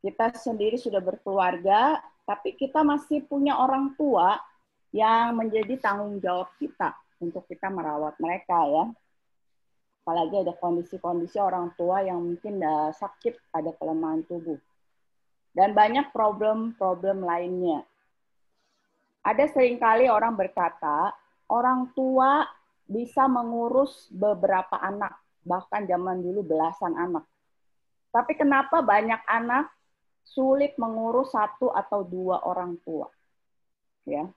kita sendiri sudah berkeluarga, tapi kita masih punya orang tua yang menjadi tanggung jawab kita untuk kita merawat mereka ya. Apalagi ada kondisi-kondisi orang tua yang mungkin sakit, ada kelemahan tubuh. Dan banyak problem-problem lainnya. Ada seringkali orang berkata, orang tua bisa mengurus beberapa anak, bahkan zaman dulu belasan anak. Tapi kenapa banyak anak sulit mengurus satu atau dua orang tua. Ya.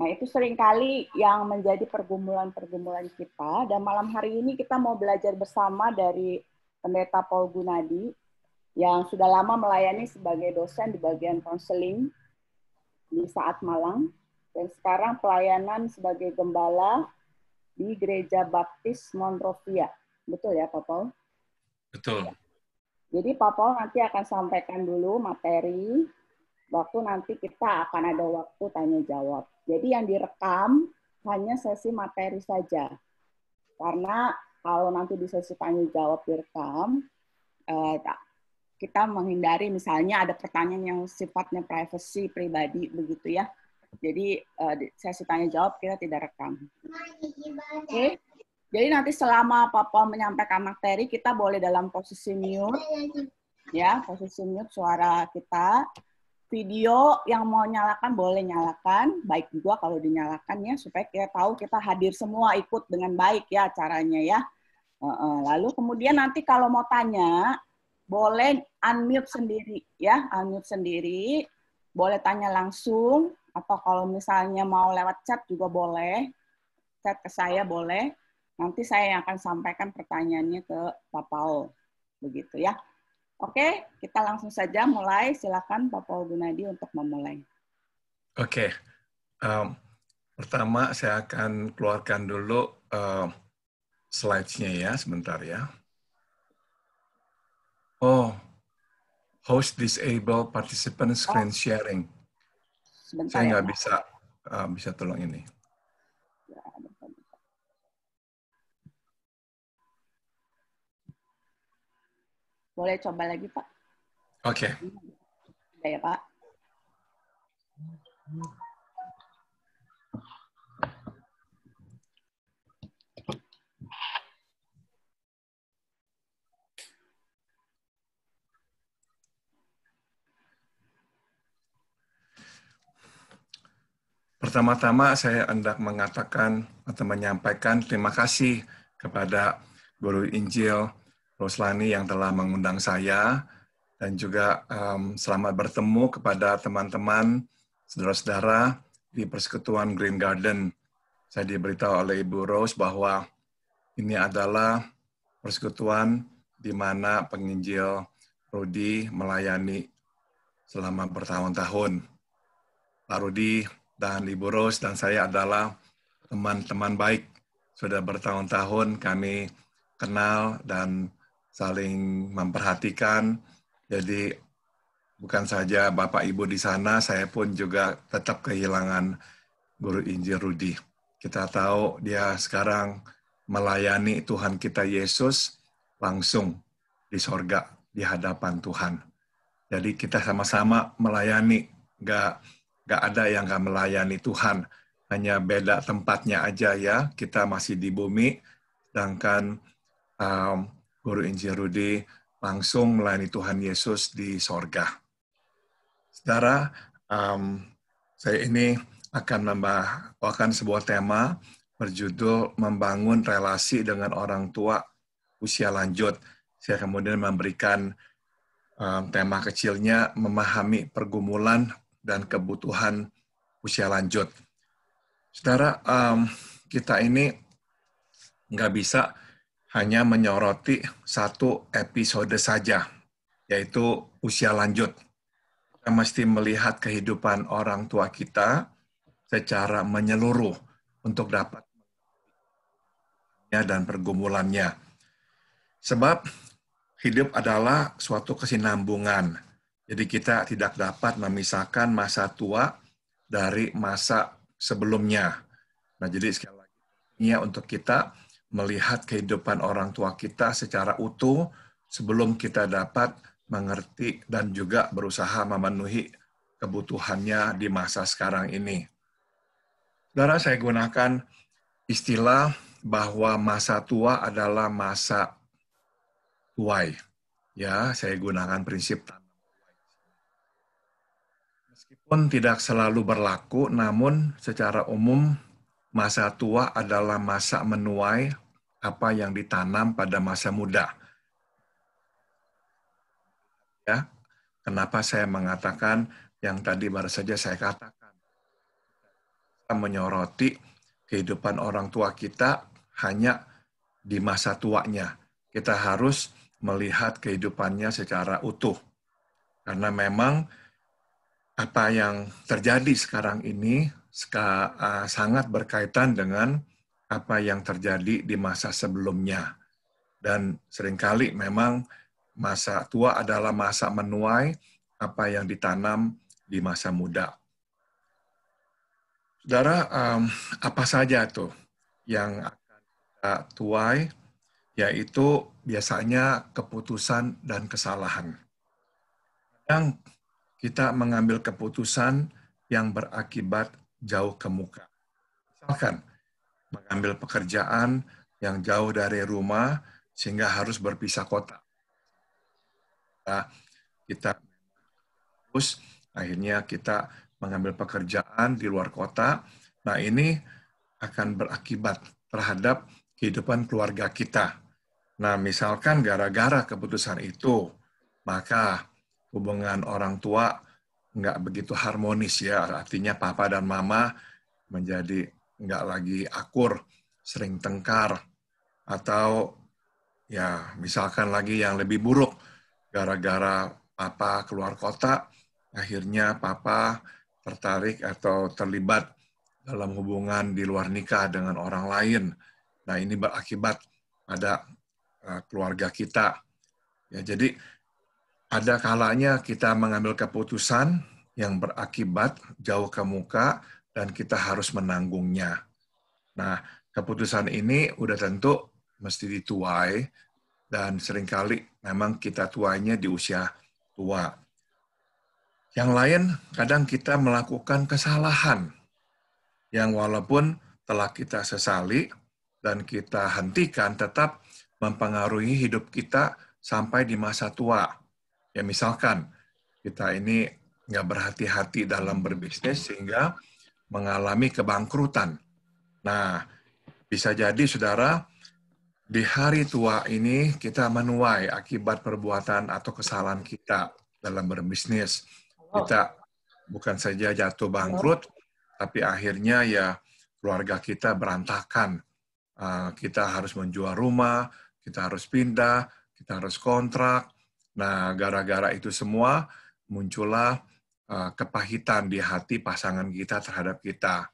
Nah, itu seringkali yang menjadi pergumulan-pergumulan kita dan malam hari ini kita mau belajar bersama dari Pendeta Paul Gunadi yang sudah lama melayani sebagai dosen di bagian konseling di saat Malang dan sekarang pelayanan sebagai gembala di Gereja Baptis Monrovia. Betul ya, Pak Paul? Betul. Ya. Jadi Pak nanti akan sampaikan dulu materi, waktu nanti kita akan ada waktu tanya jawab. Jadi yang direkam hanya sesi materi saja. Karena kalau nanti di sesi tanya jawab direkam, eh, kita menghindari misalnya ada pertanyaan yang sifatnya privacy pribadi begitu ya. Jadi saya eh, sesi tanya jawab kita tidak rekam. Oke. Okay? Jadi nanti selama Papa menyampaikan materi, kita boleh dalam posisi mute, ya posisi mute suara kita. Video yang mau nyalakan boleh nyalakan, baik juga kalau dinyalakan ya supaya kita tahu kita hadir semua ikut dengan baik ya caranya ya. Lalu kemudian nanti kalau mau tanya boleh unmute sendiri ya, unmute sendiri, boleh tanya langsung atau kalau misalnya mau lewat chat juga boleh, chat ke saya boleh Nanti saya akan sampaikan pertanyaannya ke Pak Paul. Begitu ya. Oke, kita langsung saja mulai. Silakan Pak Paul Gunadi untuk memulai. Oke. Um, pertama saya akan keluarkan dulu uh, slides-nya ya, sebentar ya. Oh, host disable participant screen oh. sharing. Sebentar saya ya, nggak ya, bisa uh, bisa tolong ini. Boleh coba lagi, Pak? Oke. Okay. Iya, ya, Pak. Pertama-tama saya hendak mengatakan atau menyampaikan terima kasih kepada Guru Injil Roslani yang telah mengundang saya dan juga um, selamat bertemu kepada teman-teman, saudara-saudara di Persekutuan Green Garden. Saya diberitahu oleh Ibu Rose bahwa ini adalah persekutuan di mana penginjil Rudi melayani selama bertahun-tahun. Pak Rudi dan Ibu Rose dan saya adalah teman-teman baik. Sudah bertahun-tahun kami kenal dan saling memperhatikan. Jadi bukan saja Bapak Ibu di sana, saya pun juga tetap kehilangan Guru Injil Rudi. Kita tahu dia sekarang melayani Tuhan kita Yesus langsung di sorga, di hadapan Tuhan. Jadi kita sama-sama melayani, gak, gak ada yang gak melayani Tuhan. Hanya beda tempatnya aja ya, kita masih di bumi, sedangkan um, Guru Injil Rudi langsung melayani Tuhan Yesus di sorga. Saudara, um, saya ini akan membawakan sebuah tema berjudul Membangun Relasi dengan Orang Tua Usia Lanjut. Saya kemudian memberikan um, tema kecilnya memahami pergumulan dan kebutuhan usia lanjut. Saudara, um, kita ini nggak bisa hanya menyoroti satu episode saja, yaitu usia lanjut. Kita mesti melihat kehidupan orang tua kita secara menyeluruh untuk dapat dan pergumulannya. Sebab hidup adalah suatu kesinambungan. Jadi kita tidak dapat memisahkan masa tua dari masa sebelumnya. Nah, jadi sekali lagi, ini untuk kita melihat kehidupan orang tua kita secara utuh sebelum kita dapat mengerti dan juga berusaha memenuhi kebutuhannya di masa sekarang ini. Saudara, saya gunakan istilah bahwa masa tua adalah masa tuai. Ya, saya gunakan prinsip Meskipun tidak selalu berlaku, namun secara umum masa tua adalah masa menuai apa yang ditanam pada masa muda. Ya, kenapa saya mengatakan yang tadi baru saja saya katakan. Kita menyoroti kehidupan orang tua kita hanya di masa tuanya. Kita harus melihat kehidupannya secara utuh. Karena memang apa yang terjadi sekarang ini Eh, sangat berkaitan dengan apa yang terjadi di masa sebelumnya. Dan seringkali memang masa tua adalah masa menuai apa yang ditanam di masa muda. Saudara, um, apa saja tuh yang akan kita tuai, yaitu biasanya keputusan dan kesalahan. yang kita mengambil keputusan yang berakibat jauh ke muka. Misalkan, mengambil pekerjaan yang jauh dari rumah sehingga harus berpisah kota. Nah, kita terus akhirnya kita mengambil pekerjaan di luar kota. Nah, ini akan berakibat terhadap kehidupan keluarga kita. Nah, misalkan gara-gara keputusan itu, maka hubungan orang tua nggak begitu harmonis ya. Artinya papa dan mama menjadi nggak lagi akur, sering tengkar, atau ya misalkan lagi yang lebih buruk, gara-gara papa keluar kota, akhirnya papa tertarik atau terlibat dalam hubungan di luar nikah dengan orang lain. Nah ini berakibat pada eh, keluarga kita. Ya, jadi ada kalanya kita mengambil keputusan yang berakibat jauh ke muka dan kita harus menanggungnya. Nah, keputusan ini udah tentu mesti dituai dan seringkali memang kita tuainya di usia tua. Yang lain, kadang kita melakukan kesalahan yang walaupun telah kita sesali dan kita hentikan tetap mempengaruhi hidup kita sampai di masa tua. Ya misalkan kita ini nggak berhati-hati dalam berbisnis sehingga mengalami kebangkrutan. Nah, bisa jadi saudara di hari tua ini kita menuai akibat perbuatan atau kesalahan kita dalam berbisnis. Kita bukan saja jatuh bangkrut, tapi akhirnya ya keluarga kita berantakan. Ah, kita harus menjual rumah, kita harus pindah, kita harus kontrak, Nah, gara-gara itu semua muncullah eh, kepahitan di hati pasangan kita terhadap kita.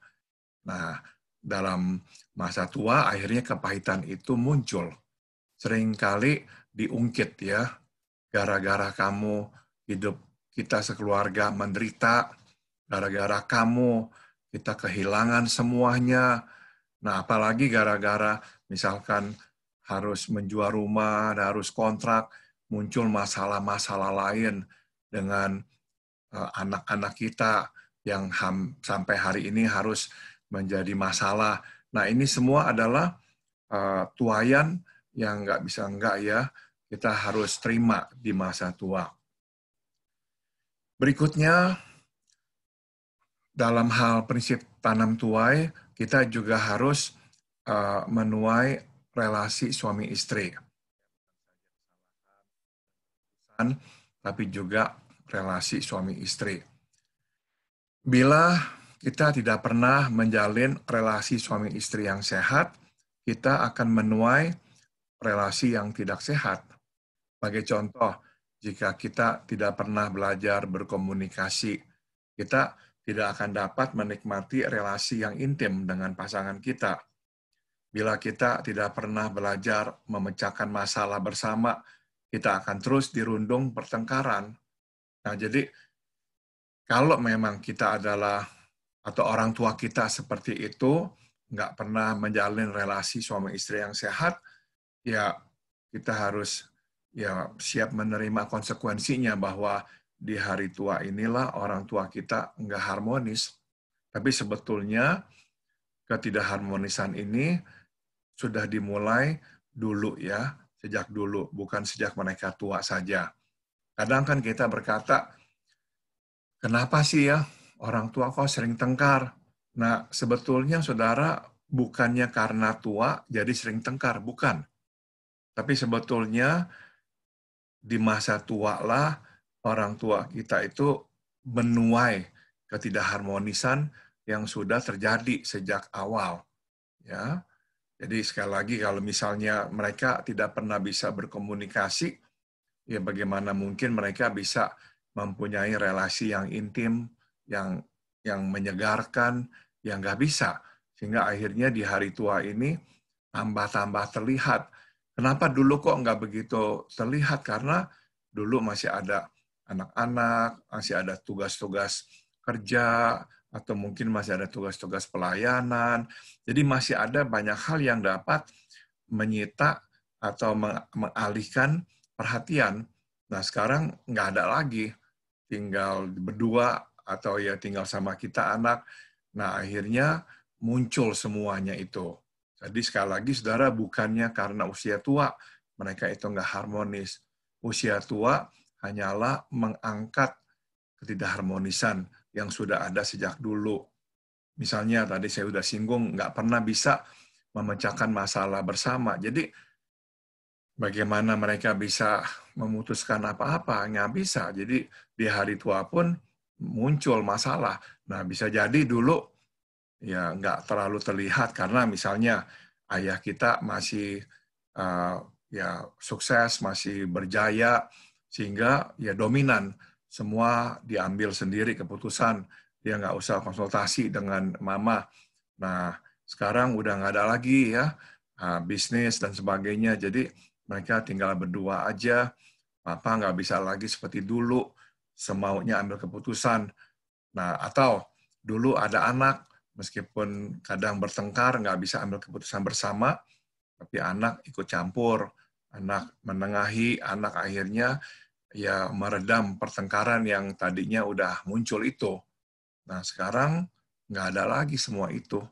Nah, dalam masa tua akhirnya kepahitan itu muncul. Seringkali diungkit ya, gara-gara kamu hidup kita sekeluarga menderita, gara-gara kamu kita kehilangan semuanya. Nah, apalagi gara-gara misalkan harus menjual rumah, harus kontrak, muncul masalah-masalah lain dengan eh, anak-anak kita yang ham, sampai hari ini harus menjadi masalah. Nah ini semua adalah uh, tuayan yang nggak bisa nggak ya, kita harus terima di masa tua. Berikutnya, dalam hal prinsip tanam tuai, kita juga harus uh, menuai relasi suami istri pekerjaan, tapi juga relasi suami istri. Bila kita tidak pernah menjalin relasi suami istri yang sehat, kita akan menuai relasi yang tidak sehat. Sebagai contoh, jika kita tidak pernah belajar berkomunikasi, kita tidak akan dapat menikmati relasi yang intim dengan pasangan kita. Bila kita tidak pernah belajar memecahkan masalah bersama kita akan terus dirundung pertengkaran. Nah, jadi kalau memang kita adalah atau orang tua kita seperti itu, nggak pernah menjalin relasi suami istri yang sehat, ya kita harus ya siap menerima konsekuensinya bahwa di hari tua inilah orang tua kita nggak harmonis. Tapi sebetulnya ketidakharmonisan ini sudah dimulai dulu ya sejak dulu, bukan sejak mereka tua saja. Kadang kan kita berkata, kenapa sih ya orang tua kok sering tengkar? Nah, sebetulnya saudara bukannya karena tua jadi sering tengkar, bukan. Tapi sebetulnya di masa tua lah orang tua kita itu menuai ketidakharmonisan yang sudah terjadi sejak awal. Ya, jadi sekali lagi kalau misalnya mereka tidak pernah bisa berkomunikasi, ya bagaimana mungkin mereka bisa mempunyai relasi yang intim, yang yang menyegarkan, yang nggak bisa. Sehingga akhirnya di hari tua ini tambah-tambah terlihat. Kenapa dulu kok nggak begitu terlihat? Karena dulu masih ada anak-anak, masih ada tugas-tugas kerja, atau mungkin masih ada tugas-tugas pelayanan. Jadi masih ada banyak hal yang dapat menyita atau mengalihkan perhatian. Nah sekarang nggak ada lagi, tinggal berdua atau ya tinggal sama kita anak. Nah akhirnya muncul semuanya itu. Jadi sekali lagi saudara bukannya karena usia tua mereka itu nggak harmonis. Usia tua hanyalah mengangkat ketidakharmonisan yang sudah ada sejak dulu. Misalnya tadi saya sudah singgung, nggak pernah bisa memecahkan masalah bersama. Jadi bagaimana mereka bisa memutuskan apa-apa? Nggak bisa. Jadi di hari tua pun muncul masalah. Nah bisa jadi dulu ya nggak terlalu terlihat karena misalnya ayah kita masih uh, ya sukses, masih berjaya, sehingga ya dominan semua diambil sendiri keputusan, dia nggak usah konsultasi dengan mama. Nah, sekarang udah nggak ada lagi ya, ah, bisnis dan sebagainya. Jadi mereka tinggal berdua aja, papa nggak bisa lagi seperti dulu, semaunya ambil keputusan. Nah, atau dulu ada anak, meskipun kadang bertengkar, nggak bisa ambil keputusan bersama, tapi anak ikut campur, anak menengahi, anak akhirnya ya meredam pertengkaran yang tadinya udah muncul itu. Nah sekarang nggak ada lagi semua itu,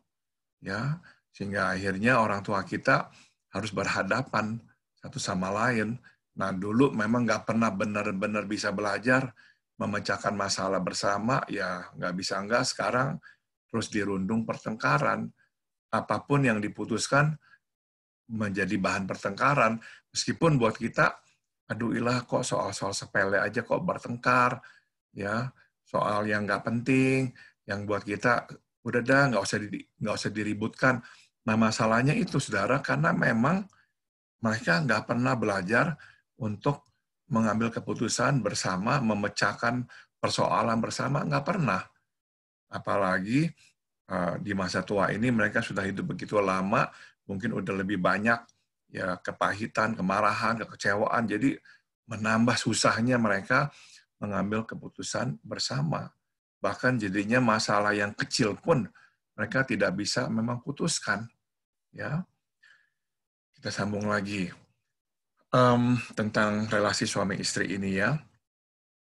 ya sehingga akhirnya orang tua kita harus berhadapan satu sama lain. Nah dulu memang nggak pernah benar-benar bisa belajar memecahkan masalah bersama, ya nggak bisa nggak sekarang terus dirundung pertengkaran. Apapun yang diputuskan menjadi bahan pertengkaran, meskipun buat kita aduh ilah kok soal-soal sepele aja kok bertengkar, ya soal yang nggak penting, yang buat kita udah dah nggak usah nggak usah diributkan. Nah masalahnya itu saudara karena memang mereka nggak pernah belajar untuk mengambil keputusan bersama, memecahkan persoalan bersama nggak pernah. Apalagi eh, di masa tua ini mereka sudah hidup begitu lama, mungkin udah lebih banyak ya kepahitan, kemarahan, kekecewaan. Jadi menambah susahnya mereka mengambil keputusan bersama. Bahkan jadinya masalah yang kecil pun mereka tidak bisa memang putuskan. Ya, kita sambung lagi um, tentang relasi suami istri ini ya.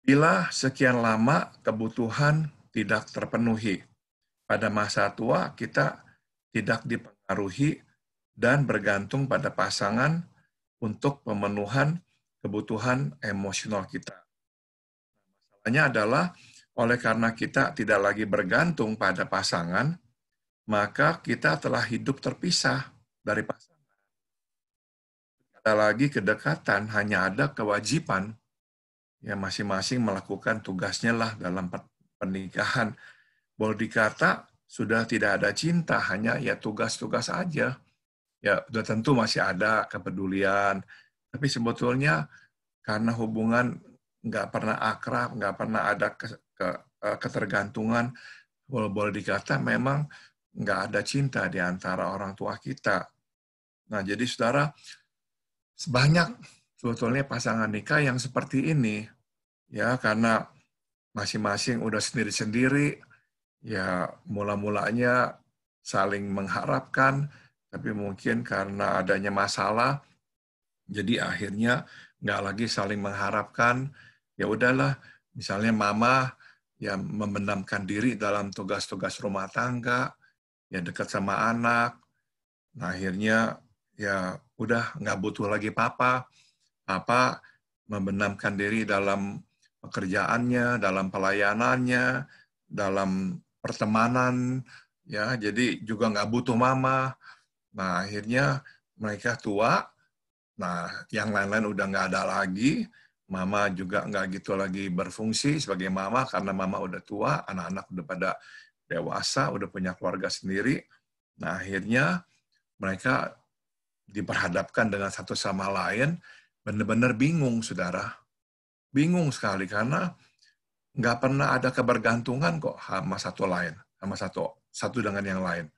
Bila sekian lama kebutuhan tidak terpenuhi, pada masa tua kita tidak dipengaruhi dan bergantung pada pasangan untuk pemenuhan kebutuhan emosional kita. Masalahnya adalah oleh karena kita tidak lagi bergantung pada pasangan, maka kita telah hidup terpisah dari pasangan. Tidak lagi kedekatan, hanya ada kewajiban yang masing-masing melakukan tugasnya lah dalam pernikahan. Boleh dikata sudah tidak ada cinta, hanya ya tugas-tugas aja ya sudah tentu masih ada kepedulian. Tapi sebetulnya karena hubungan nggak pernah akrab, nggak pernah ada ke, ke, eh, ketergantungan, boleh, boleh dikata memang nggak ada cinta di antara orang tua kita. Nah, jadi saudara, sebanyak sebetulnya pasangan nikah yang seperti ini, ya karena masing-masing udah sendiri-sendiri, ya mula-mulanya saling mengharapkan, tapi mungkin karena adanya masalah, jadi akhirnya nggak lagi saling mengharapkan. Ya udahlah, misalnya mama ya membenamkan diri dalam tugas-tugas rumah tangga, ya dekat sama anak. Nah, akhirnya ya udah nggak butuh lagi papa. Papa membenamkan diri dalam pekerjaannya, dalam pelayanannya, dalam pertemanan, ya jadi juga nggak butuh mama. Nah, akhirnya mereka tua. Nah, yang lain-lain udah nggak ada lagi. Mama juga nggak gitu lagi berfungsi sebagai mama karena mama udah tua, anak-anak udah pada dewasa, udah punya keluarga sendiri. Nah, akhirnya mereka diperhadapkan dengan satu sama lain, benar-benar bingung, saudara. Bingung sekali karena nggak pernah ada kebergantungan kok sama satu lain, sama satu satu dengan yang lain.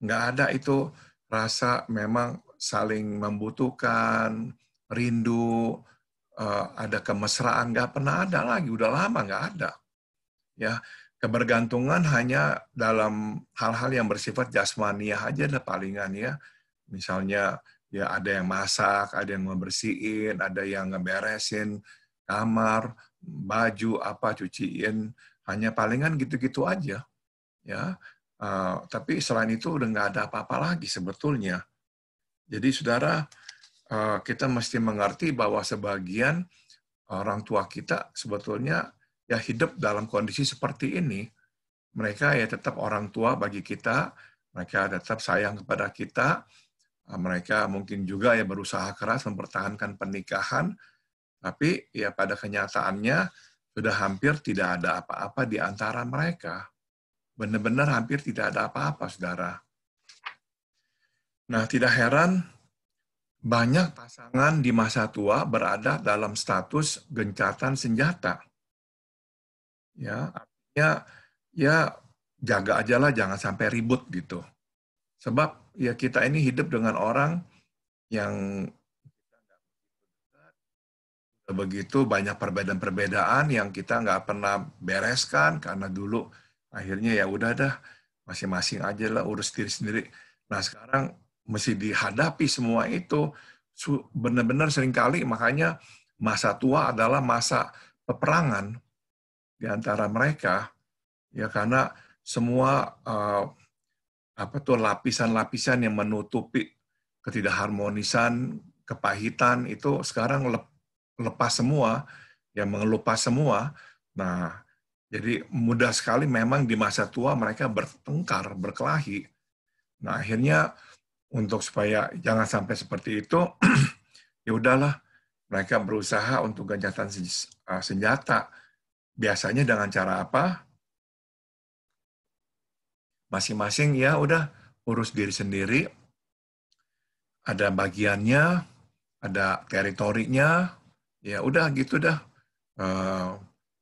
Nggak ada itu rasa memang saling membutuhkan, rindu, eh, ada kemesraan, nggak pernah ada lagi, udah lama nggak ada. Ya, kebergantungan hanya dalam hal-hal yang bersifat jasmania aja ada palingan ya. Misalnya ya ada yang masak, ada yang membersihin, ada yang ngeberesin kamar, baju apa cuciin, hanya palingan gitu-gitu aja. Ya, Uh, tapi selain itu udah nggak ada apa-apa lagi sebetulnya. Jadi saudara, uh, kita mesti mengerti bahwa sebagian orang tua kita sebetulnya ya hidup dalam kondisi seperti ini. Mereka ya tetap orang tua bagi kita, mereka tetap sayang kepada kita, uh, mereka mungkin juga ya berusaha keras mempertahankan pernikahan, tapi ya pada kenyataannya sudah hampir tidak ada apa-apa di antara mereka benar-benar hampir tidak ada apa-apa, saudara. Nah, tidak heran banyak pasangan di masa tua berada dalam status gencatan senjata. Ya, artinya ya jaga ajalah jangan sampai ribut gitu. Sebab ya kita ini hidup dengan orang yang begitu banyak perbedaan-perbedaan yang kita nggak pernah bereskan karena dulu akhirnya ya udah dah masing-masing aja lah urus diri sendiri. Nah sekarang mesti dihadapi semua itu benar-benar seringkali makanya masa tua adalah masa peperangan di antara mereka ya karena semua uh, apa tuh lapisan-lapisan yang menutupi ketidakharmonisan, kepahitan itu sekarang lepas semua, yang mengelupas semua. Nah, jadi mudah sekali memang di masa tua mereka bertengkar, berkelahi. Nah akhirnya untuk supaya jangan sampai seperti itu, ya udahlah mereka berusaha untuk gencatan ah, senjata. Biasanya dengan cara apa? Masing-masing ya udah urus diri sendiri. Ada bagiannya, ada teritorinya. Ya udah gitu dah. Uh,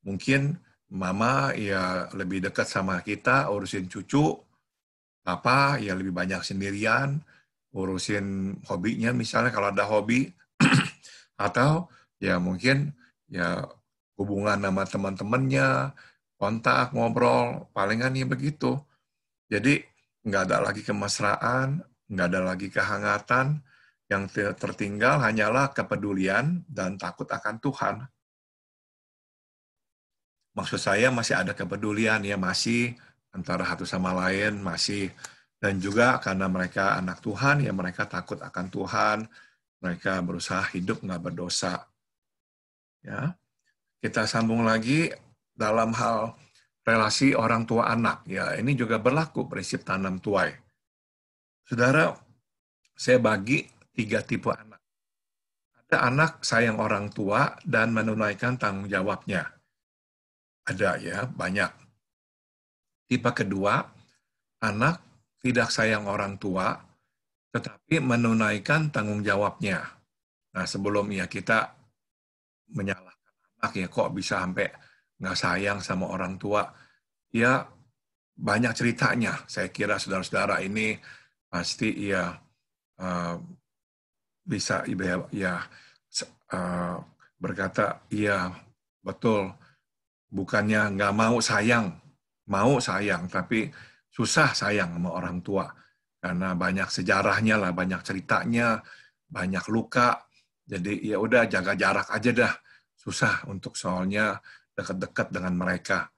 mungkin mama ya lebih dekat sama kita, urusin cucu, papa ya lebih banyak sendirian, urusin hobinya misalnya kalau ada hobi, atau ya mungkin ya hubungan sama teman-temannya, kontak, ngobrol, palingan ya begitu. Jadi nggak ada lagi kemesraan, nggak ada lagi kehangatan, yang tertinggal hanyalah kepedulian dan takut akan Tuhan maksud saya masih ada kepedulian ya masih antara satu sama lain masih dan juga karena mereka anak Tuhan ya mereka takut akan Tuhan mereka berusaha hidup nggak berdosa ya kita sambung lagi dalam hal relasi orang tua anak ya ini juga berlaku prinsip tanam tuai saudara saya bagi tiga tipe anak ada anak sayang orang tua dan menunaikan tanggung jawabnya ada ya, banyak. Tipe kedua, anak tidak sayang orang tua, tetapi menunaikan tanggung jawabnya. Nah, sebelum ya kita menyalahkan anak ya, kok bisa sampai nggak sayang sama orang tua. Ya, banyak ceritanya. Saya kira saudara-saudara ini pasti ya uh, bisa ya uh, berkata, iya betul, Bukannya nggak mau sayang, mau sayang, tapi susah sayang sama orang tua. Karena banyak sejarahnya lah, banyak ceritanya, banyak luka. Jadi ya udah jaga jarak aja dah. Susah untuk soalnya dekat-dekat dengan mereka.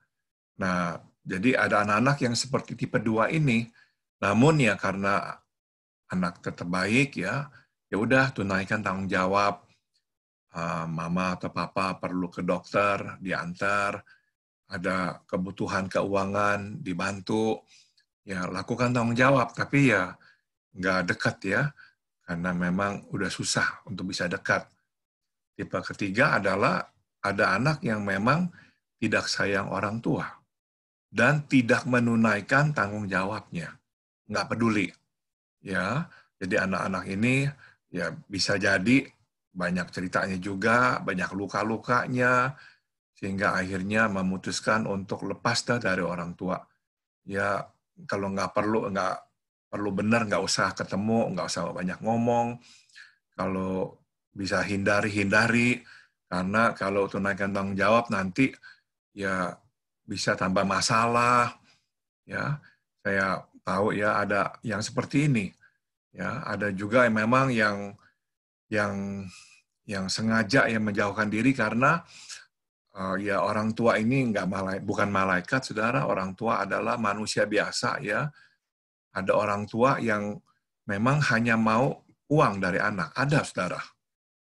Nah, jadi ada anak-anak yang seperti tipe dua ini. Namun ya karena anak tetap baik ya, ya udah tunaikan tanggung jawab Eh, mama atau papa perlu ke dokter, diantar, ada kebutuhan keuangan, dibantu, ya lakukan tanggung jawab, tapi ya nggak dekat ya, karena memang udah susah untuk bisa dekat. Tipe ketiga adalah ada anak yang memang tidak sayang orang tua dan tidak menunaikan tanggung jawabnya, nggak peduli. Ya, jadi anak-anak ini ya bisa jadi banyak ceritanya juga, banyak luka-lukanya, sehingga akhirnya memutuskan untuk lepas dah dari orang tua. Ya kalau nggak perlu nggak perlu benar nggak usah ketemu, nggak usah banyak ngomong. Kalau bisa hindari hindari karena kalau tunaikan tanggung jawab nanti ya bisa tambah masalah. Ya saya tahu ya ada yang seperti ini. Ya ada juga yang memang yang yang yang sengaja yang menjauhkan diri karena uh, ya orang tua ini nggak malai, bukan malaikat saudara orang tua adalah manusia biasa ya ada orang tua yang memang hanya mau uang dari anak ada saudara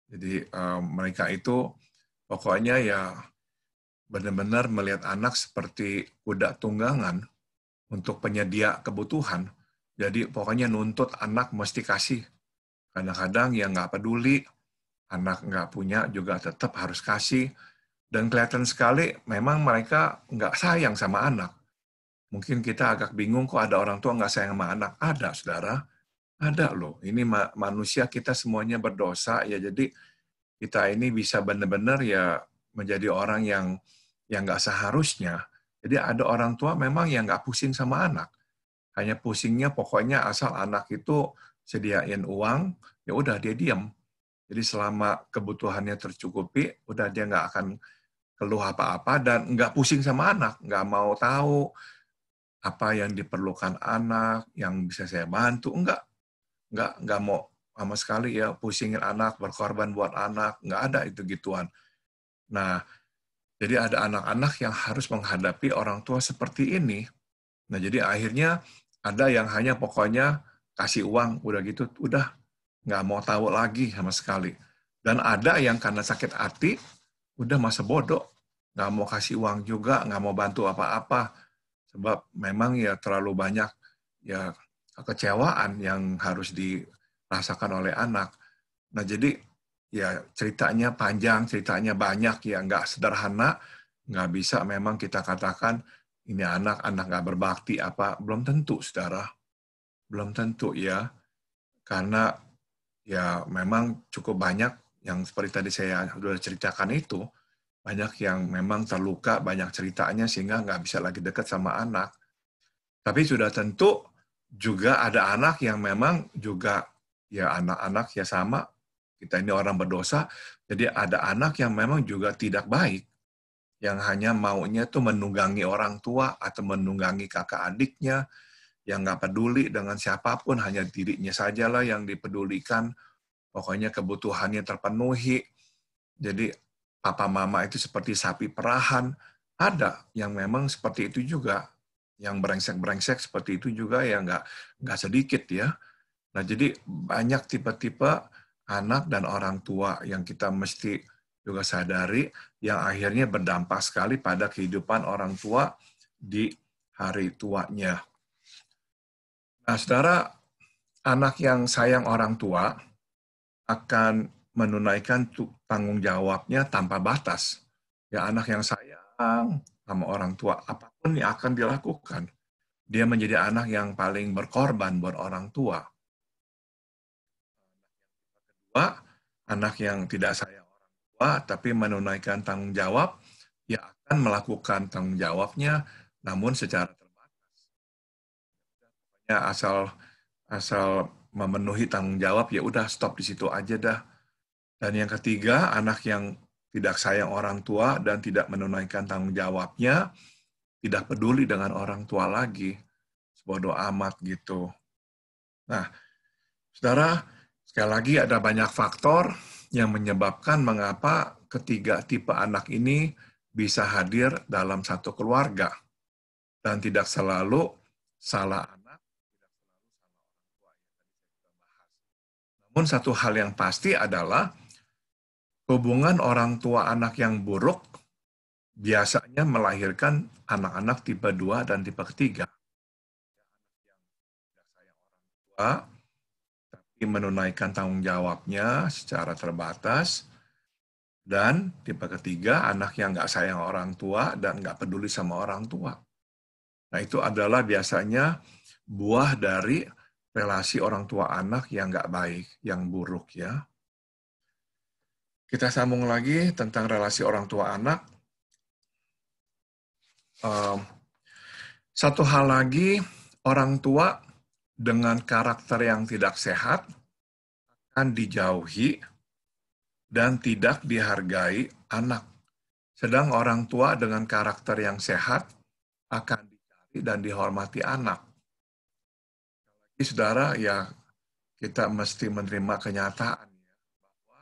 jadi uh, mereka itu pokoknya ya benar-benar melihat anak seperti kuda tunggangan untuk penyedia kebutuhan jadi pokoknya nuntut anak mesti kasih Kadang-kadang yang nggak peduli, anak nggak punya juga tetap harus kasih. Dan kelihatan sekali memang mereka nggak sayang sama anak. Mungkin kita agak bingung kok ada orang tua nggak sayang sama anak. Ada, saudara. Ada loh. Ini ma manusia kita semuanya berdosa. Ya jadi kita ini bisa benar-benar ya menjadi orang yang yang nggak seharusnya. Jadi ada orang tua memang yang nggak pusing sama anak. Hanya pusingnya pokoknya asal anak itu sediain uang, ya udah dia diam. Jadi selama kebutuhannya tercukupi, udah dia nggak akan keluh apa-apa dan nggak pusing sama anak, nggak mau tahu apa yang diperlukan anak, yang bisa saya bantu, enggak. Nggak, nggak mau sama sekali ya pusingin anak, berkorban buat anak, nggak ada itu gituan. Nah, jadi ada anak-anak yang harus menghadapi orang tua seperti ini. Nah, jadi akhirnya ada yang hanya pokoknya kasih uang, udah gitu, udah nggak mau tahu lagi sama sekali. Dan ada yang karena sakit hati, udah masa bodoh, nggak mau kasih uang juga, nggak mau bantu apa-apa, sebab memang ya terlalu banyak ya kekecewaan yang harus dirasakan oleh anak. Nah jadi ya ceritanya panjang, ceritanya banyak ya nggak sederhana, nggak bisa memang kita katakan ini anak anak nggak berbakti apa belum tentu saudara belum tentu ya, karena ya memang cukup banyak yang seperti tadi saya sudah ceritakan itu, banyak yang memang terluka, banyak ceritanya sehingga nggak bisa lagi dekat sama anak. Tapi sudah tentu juga ada anak yang memang juga ya anak-anak ya sama, kita ini orang berdosa, jadi ada anak yang memang juga tidak baik, yang hanya maunya tuh menunggangi orang tua atau menunggangi kakak adiknya, yang nggak peduli dengan siapapun, hanya dirinya sajalah yang dipedulikan. Pokoknya kebutuhannya terpenuhi. Jadi papa mama itu seperti sapi perahan. Ada yang memang seperti itu juga. Yang brengsek-brengsek seperti itu juga ya nggak, nggak sedikit ya. Nah jadi banyak tipe-tipe anak dan orang tua yang kita mesti juga sadari yang akhirnya berdampak sekali pada kehidupan orang tua di hari tuanya. Nah, saudara, anak yang sayang orang tua akan menunaikan tanggung jawabnya tanpa batas. Ya, anak yang sayang sama orang tua, apapun yang akan dilakukan. Dia menjadi anak yang paling berkorban buat orang tua. Kedua, anak yang tidak sayang orang tua, tapi menunaikan tanggung jawab, ya akan melakukan tanggung jawabnya, namun secara Ya asal asal memenuhi tanggung jawab ya udah stop di situ aja dah. Dan yang ketiga, anak yang tidak sayang orang tua dan tidak menunaikan tanggung jawabnya, tidak peduli dengan orang tua lagi. Bodoh amat gitu. Nah, saudara, sekali lagi ada banyak faktor yang menyebabkan mengapa ketiga tipe anak ini bisa hadir dalam satu keluarga dan tidak selalu salah Namun satu hal yang pasti adalah hubungan orang tua anak yang buruk biasanya melahirkan anak-anak tipe 2 dan tipe ketiga. Anak Yang tidak sayang orang tua tapi menunaikan tanggung jawabnya secara terbatas, dan tipe ketiga anak yang nggak sayang orang tua dan nggak peduli sama orang tua. Nah itu adalah biasanya buah dari relasi orang tua anak yang nggak baik, yang buruk ya. Kita sambung lagi tentang relasi orang tua anak. Satu hal lagi, orang tua dengan karakter yang tidak sehat akan dijauhi dan tidak dihargai anak. Sedang orang tua dengan karakter yang sehat akan dicari dan dihormati anak jadi saudara ya kita mesti menerima kenyataan ya, bahwa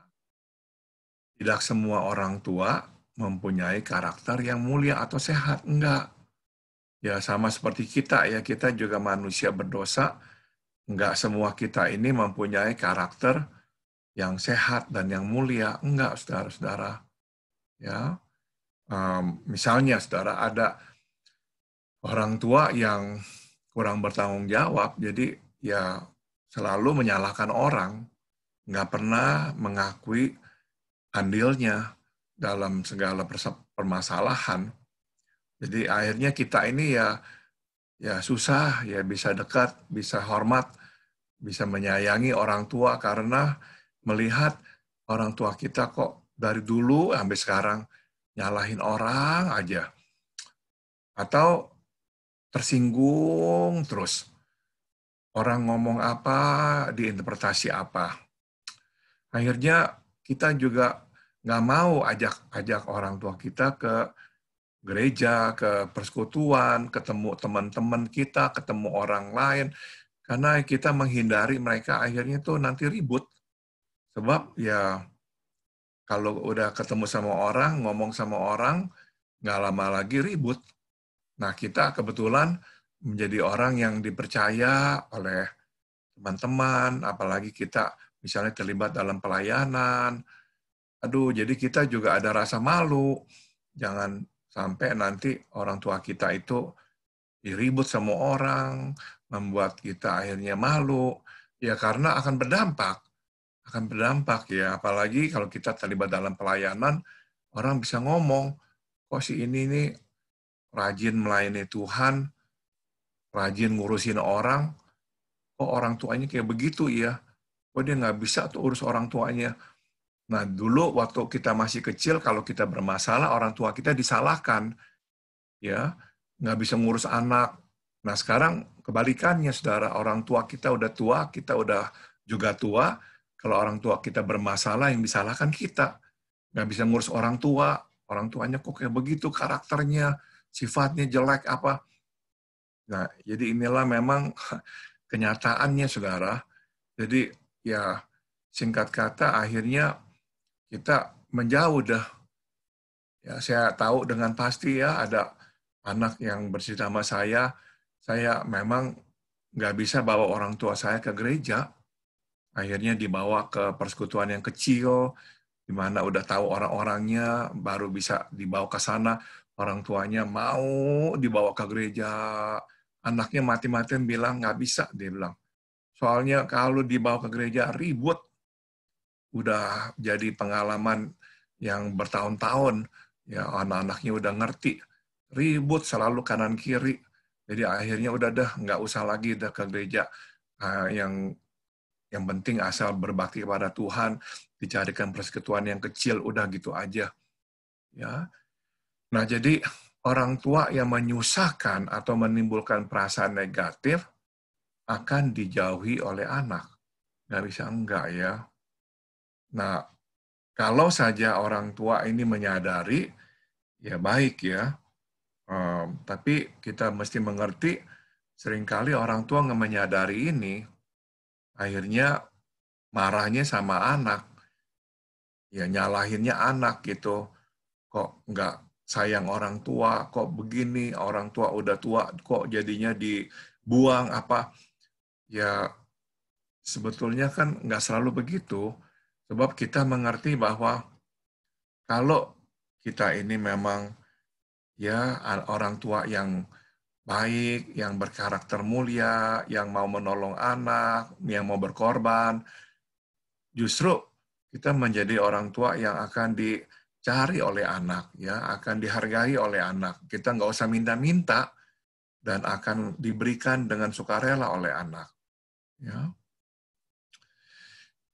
tidak semua orang tua mempunyai karakter yang mulia atau sehat. Enggak. Ya sama seperti kita ya, kita juga manusia berdosa. Enggak semua kita ini mempunyai karakter yang sehat dan yang mulia. Enggak, saudara-saudara. Ya, um, misalnya saudara ada orang tua yang kurang bertanggung jawab, jadi ya selalu menyalahkan orang, nggak pernah mengakui andilnya dalam segala permasalahan. Jadi akhirnya kita ini ya ya susah ya bisa dekat, bisa hormat, bisa menyayangi orang tua karena melihat orang tua kita kok dari dulu sampai sekarang nyalahin orang aja. Atau tersinggung terus. Orang ngomong apa, diinterpretasi apa. Akhirnya kita juga nggak mau ajak ajak orang tua kita ke gereja, ke persekutuan, ketemu teman-teman kita, ketemu orang lain, karena kita menghindari mereka akhirnya tuh nanti ribut. Sebab ya kalau udah ketemu sama orang, ngomong sama orang, nggak lama lagi ribut. Nah, kita kebetulan menjadi orang yang dipercaya oleh teman-teman, apalagi kita misalnya terlibat dalam pelayanan. Aduh, jadi kita juga ada rasa malu. Jangan sampai nanti orang tua kita itu diribut sama orang, membuat kita akhirnya malu. Ya karena akan berdampak, akan berdampak ya. Apalagi kalau kita terlibat dalam pelayanan, orang bisa ngomong, kok si ini nih rajin melayani Tuhan, rajin ngurusin orang, Oh orang tuanya kayak begitu ya, Oh dia nggak bisa tuh urus orang tuanya. Nah dulu waktu kita masih kecil, kalau kita bermasalah, orang tua kita disalahkan, ya nggak bisa ngurus anak. Nah sekarang kebalikannya, saudara, orang tua kita udah tua, kita udah juga tua, kalau orang tua kita bermasalah, yang disalahkan kita. Nggak bisa ngurus orang tua, orang tuanya kok kayak begitu karakternya, sifatnya jelek apa. Nah, jadi inilah memang kenyataannya, saudara. Jadi ya singkat kata akhirnya kita menjauh dah. Ya, saya tahu dengan pasti ya ada anak yang bersama sama saya, saya memang nggak bisa bawa orang tua saya ke gereja. Akhirnya dibawa ke persekutuan yang kecil, di mana udah tahu orang-orangnya, baru bisa dibawa ke sana orang tuanya mau dibawa ke gereja, anaknya mati-matian bilang nggak bisa, dia bilang. Soalnya kalau dibawa ke gereja ribut, udah jadi pengalaman yang bertahun-tahun, ya anak-anaknya udah ngerti, ribut selalu kanan kiri, jadi akhirnya udah dah nggak usah lagi dah ke gereja uh, yang yang penting asal berbakti kepada Tuhan, dicarikan persekutuan yang kecil udah gitu aja. Ya, Nah, jadi orang tua yang menyusahkan atau menimbulkan perasaan negatif akan dijauhi oleh anak. Nggak bisa enggak ya. Nah, kalau saja orang tua ini menyadari, ya baik ya. Um, tapi kita mesti mengerti, seringkali orang tua nggak menyadari ini, akhirnya marahnya sama anak. Ya nyalahinnya anak gitu. Kok nggak sayang orang tua, kok begini, orang tua udah tua, kok jadinya dibuang, apa. Ya, sebetulnya kan nggak selalu begitu. Sebab kita mengerti bahwa kalau kita ini memang ya orang tua yang baik, yang berkarakter mulia, yang mau menolong anak, yang mau berkorban, justru kita menjadi orang tua yang akan di dicari oleh anak, ya akan dihargai oleh anak. Kita nggak usah minta-minta dan akan diberikan dengan sukarela oleh anak. Ya.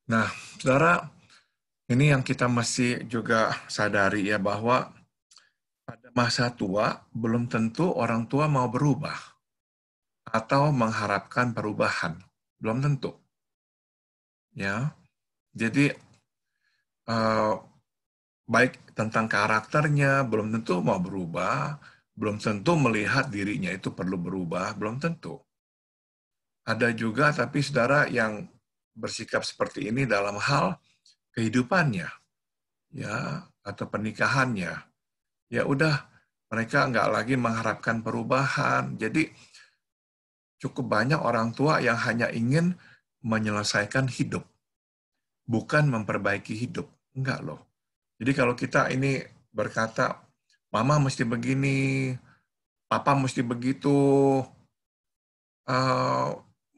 Nah, saudara, ini yang kita masih juga sadari ya bahwa pada masa tua belum tentu orang tua mau berubah atau mengharapkan perubahan, belum tentu. Ya, jadi uh, baik tentang karakternya belum tentu mau berubah, belum tentu melihat dirinya itu perlu berubah, belum tentu. Ada juga tapi saudara yang bersikap seperti ini dalam hal kehidupannya, ya atau pernikahannya. Ya udah, mereka nggak lagi mengharapkan perubahan. Jadi cukup banyak orang tua yang hanya ingin menyelesaikan hidup, bukan memperbaiki hidup. Enggak loh jadi kalau kita ini berkata, mama mesti begini, papa mesti begitu, uh,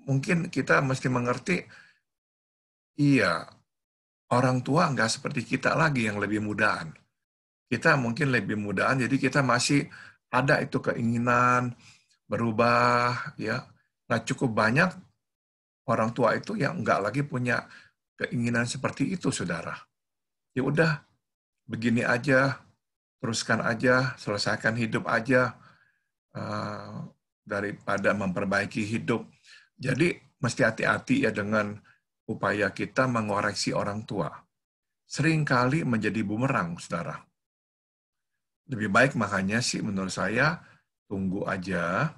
mungkin kita mesti mengerti, iya, orang tua nggak seperti kita lagi yang lebih mudaan. Kita mungkin lebih mudaan, jadi kita masih ada itu keinginan berubah, ya. Nah, cukup banyak orang tua itu yang nggak lagi punya keinginan seperti itu, saudara. Ya udah, begini aja, teruskan aja, selesaikan hidup aja uh, daripada memperbaiki hidup. Jadi mesti hati-hati ya dengan upaya kita mengoreksi orang tua. Seringkali menjadi bumerang, saudara. Lebih baik makanya sih menurut saya tunggu aja.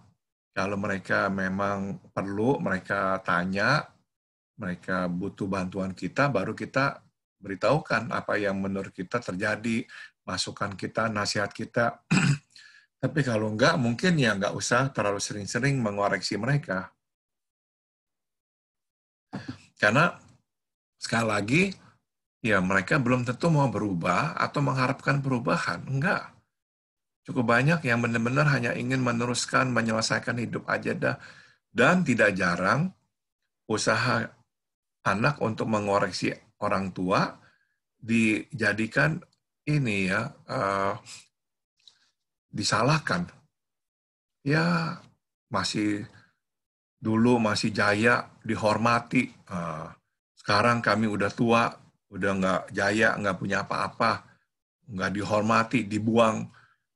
Kalau mereka memang perlu, mereka tanya, mereka butuh bantuan kita, baru kita beritahukan apa yang menurut kita terjadi, masukan kita, nasihat kita. Tapi kalau enggak, mungkin ya enggak usah terlalu sering-sering mengoreksi mereka. Karena sekali lagi, ya mereka belum tentu mau berubah atau mengharapkan perubahan. Enggak. Cukup banyak yang benar-benar hanya ingin meneruskan, menyelesaikan hidup aja dah. Dan tidak jarang usaha anak untuk mengoreksi orang tua dijadikan ini ya uh, disalahkan. Ya masih dulu masih jaya dihormati. Uh, sekarang kami udah tua, udah nggak jaya, nggak punya apa-apa, nggak dihormati, dibuang,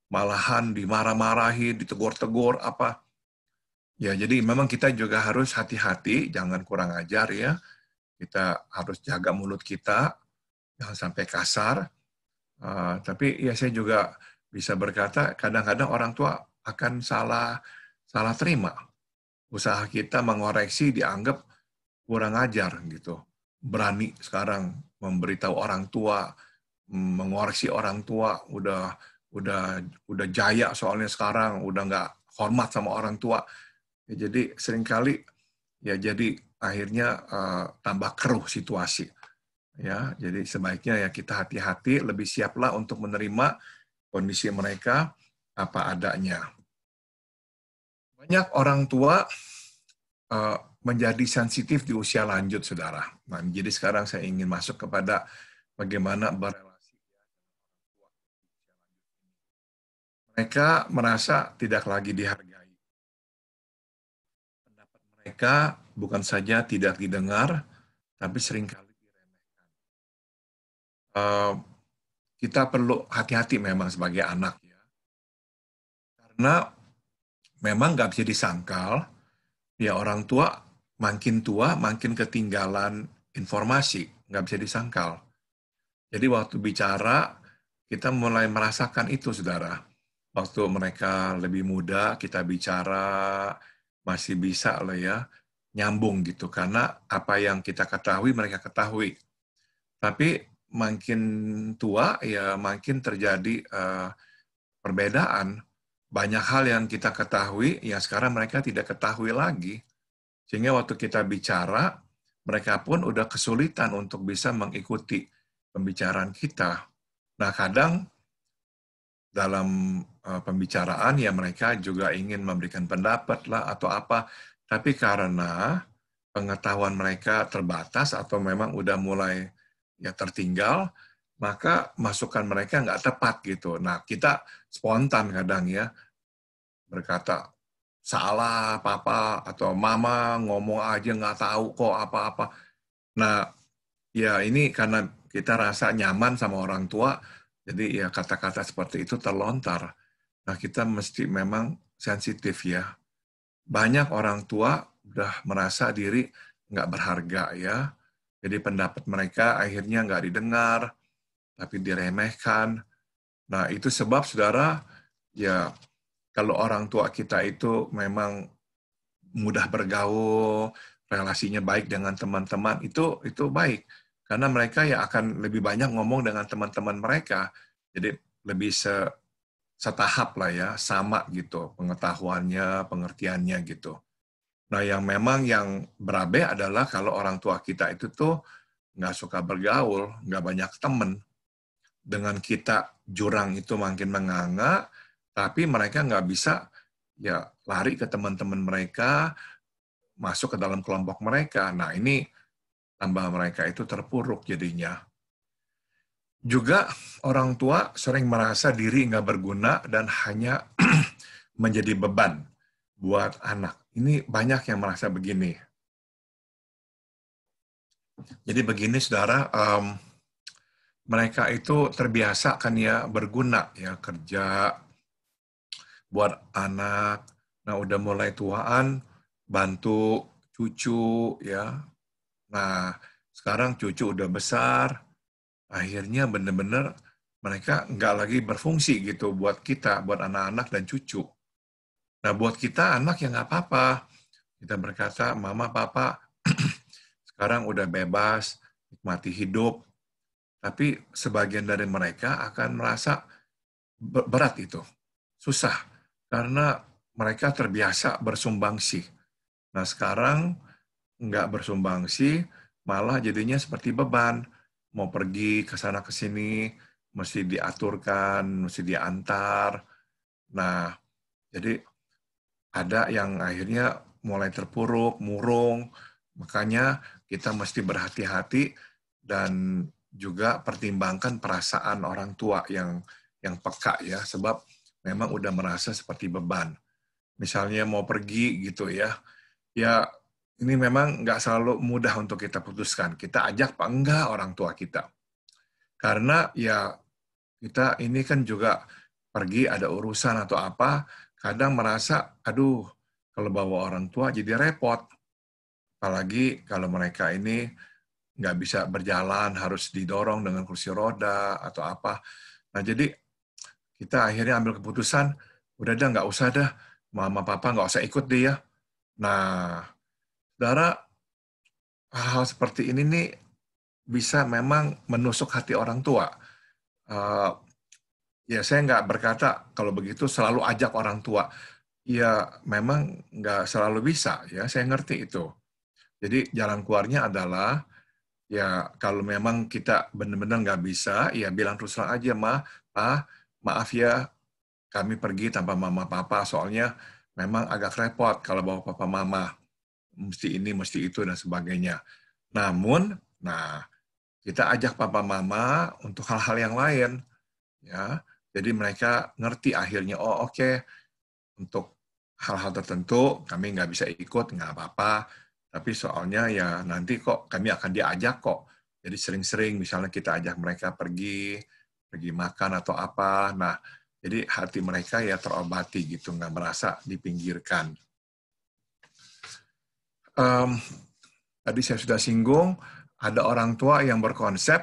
malahan dimarah-marahi, ditegur-tegur apa. Ya jadi memang kita juga harus hati-hati, jangan kurang ajar ya kita harus jaga mulut kita, jangan sampai kasar. Uh, tapi ya saya juga bisa berkata kadang-kadang orang tua akan salah salah terima. Usaha kita mengoreksi dianggap kurang ajar gitu. Berani sekarang memberitahu orang tua, mm, mengoreksi orang tua, udah udah udah jaya soalnya sekarang, udah nggak hormat sama orang tua. Ya, jadi seringkali ya jadi akhirnya uh, tambah keruh situasi. Ya, jadi sebaiknya ya kita hati-hati, lebih siaplah untuk menerima kondisi mereka apa adanya. Banyak orang tua uh, menjadi sensitif di usia lanjut, saudara. Nah, jadi sekarang saya ingin masuk kepada bagaimana berrelasi dengan tua. Mereka merasa tidak lagi dihargai. Pendapat mereka bukan saja tidak didengar, tapi seringkali diremehkan. Uh, kita perlu hati-hati memang sebagai anak ya, karena memang nggak bisa disangkal ya orang tua makin tua makin ketinggalan informasi, nggak bisa disangkal. Jadi waktu bicara kita mulai merasakan itu, saudara. Waktu mereka lebih muda, kita bicara masih bisa lah ya nyambung gitu karena apa yang kita ketahui mereka ketahui. Tapi makin tua ya makin terjadi uh, perbedaan. Banyak hal yang kita ketahui yang sekarang mereka tidak ketahui lagi. Sehingga waktu kita bicara mereka pun udah kesulitan untuk bisa mengikuti pembicaraan kita. Nah, kadang dalam uh, pembicaraan ya mereka juga ingin memberikan pendapat lah atau apa tapi karena pengetahuan mereka terbatas atau memang udah mulai ya tertinggal, maka masukan mereka nggak tepat gitu. Nah, kita spontan kadang ya berkata salah papa atau mama ngomong aja nggak tahu kok apa-apa. Nah, ya ini karena kita rasa nyaman sama orang tua, jadi ya kata-kata seperti itu terlontar. Nah, kita mesti memang sensitif ya banyak orang tua udah merasa diri nggak berharga ya. Jadi pendapat mereka akhirnya nggak didengar, tapi diremehkan. Nah itu sebab saudara, ya kalau orang tua kita itu memang mudah bergaul, relasinya baik dengan teman-teman, itu itu baik. Karena mereka ya akan lebih banyak ngomong dengan teman-teman mereka. Jadi lebih se setahap lah ya, sama gitu pengetahuannya, pengertiannya gitu. Nah yang memang yang berabe adalah kalau orang tua kita itu tuh nggak suka bergaul, nggak banyak temen. Dengan kita jurang itu makin menganga, tapi mereka nggak bisa ya lari ke teman-teman mereka, masuk ke dalam kelompok mereka. Nah ini tambah mereka itu terpuruk jadinya. Juga orang tua sering merasa diri nggak berguna dan hanya menjadi beban buat anak. Ini banyak yang merasa begini. Jadi begini saudara, um, mereka itu terbiasa kan ya berguna ya kerja buat anak. Nah udah mulai tuaan bantu cucu ya. Nah sekarang cucu udah besar, akhirnya benar-benar mereka nggak lagi berfungsi gitu buat kita, buat anak-anak dan cucu. Nah, buat kita anak yang nggak apa-apa. Kita berkata, mama, papa, sekarang udah bebas, nikmati hidup. Tapi sebagian dari mereka akan merasa berat itu, susah. Karena mereka terbiasa bersumbangsi. Nah, sekarang nggak bersumbangsi, malah jadinya seperti beban mau pergi ke sana ke sini mesti diaturkan, mesti diantar. Nah, jadi ada yang akhirnya mulai terpuruk, murung. Makanya kita mesti berhati-hati dan juga pertimbangkan perasaan orang tua yang yang peka ya, sebab memang udah merasa seperti beban. Misalnya mau pergi gitu ya, ya ini memang nggak selalu mudah untuk kita putuskan. Kita ajak apa enggak orang tua kita. Karena ya kita ini kan juga pergi ada urusan atau apa, kadang merasa, aduh, kalau bawa orang tua jadi repot. Apalagi kalau mereka ini nggak bisa berjalan, harus didorong dengan kursi roda atau apa. Nah, jadi kita akhirnya ambil keputusan, udah dah nggak usah dah, mama papa nggak usah ikut dia. Nah, Saudara, hal hal seperti ini nih bisa memang menusuk hati orang tua. Uh, ya saya nggak berkata kalau begitu selalu ajak orang tua. Ya memang nggak selalu bisa ya, saya ngerti itu. Jadi jalan keluarnya adalah ya kalau memang kita benar-benar nggak bisa, ya bilang terus terang aja, ma, ah, maaf ya kami pergi tanpa mama papa, soalnya memang agak repot kalau bawa papa mama mesti ini, mesti itu, dan sebagainya. Namun, nah kita ajak papa mama untuk hal-hal yang lain. ya. Jadi mereka ngerti akhirnya, oh oke, okay, untuk hal-hal tertentu kami nggak bisa ikut, nggak apa-apa. Tapi soalnya ya nanti kok kami akan diajak kok. Jadi sering-sering misalnya kita ajak mereka pergi, pergi makan atau apa. Nah, jadi hati mereka ya terobati gitu, nggak merasa dipinggirkan um, tadi saya sudah singgung, ada orang tua yang berkonsep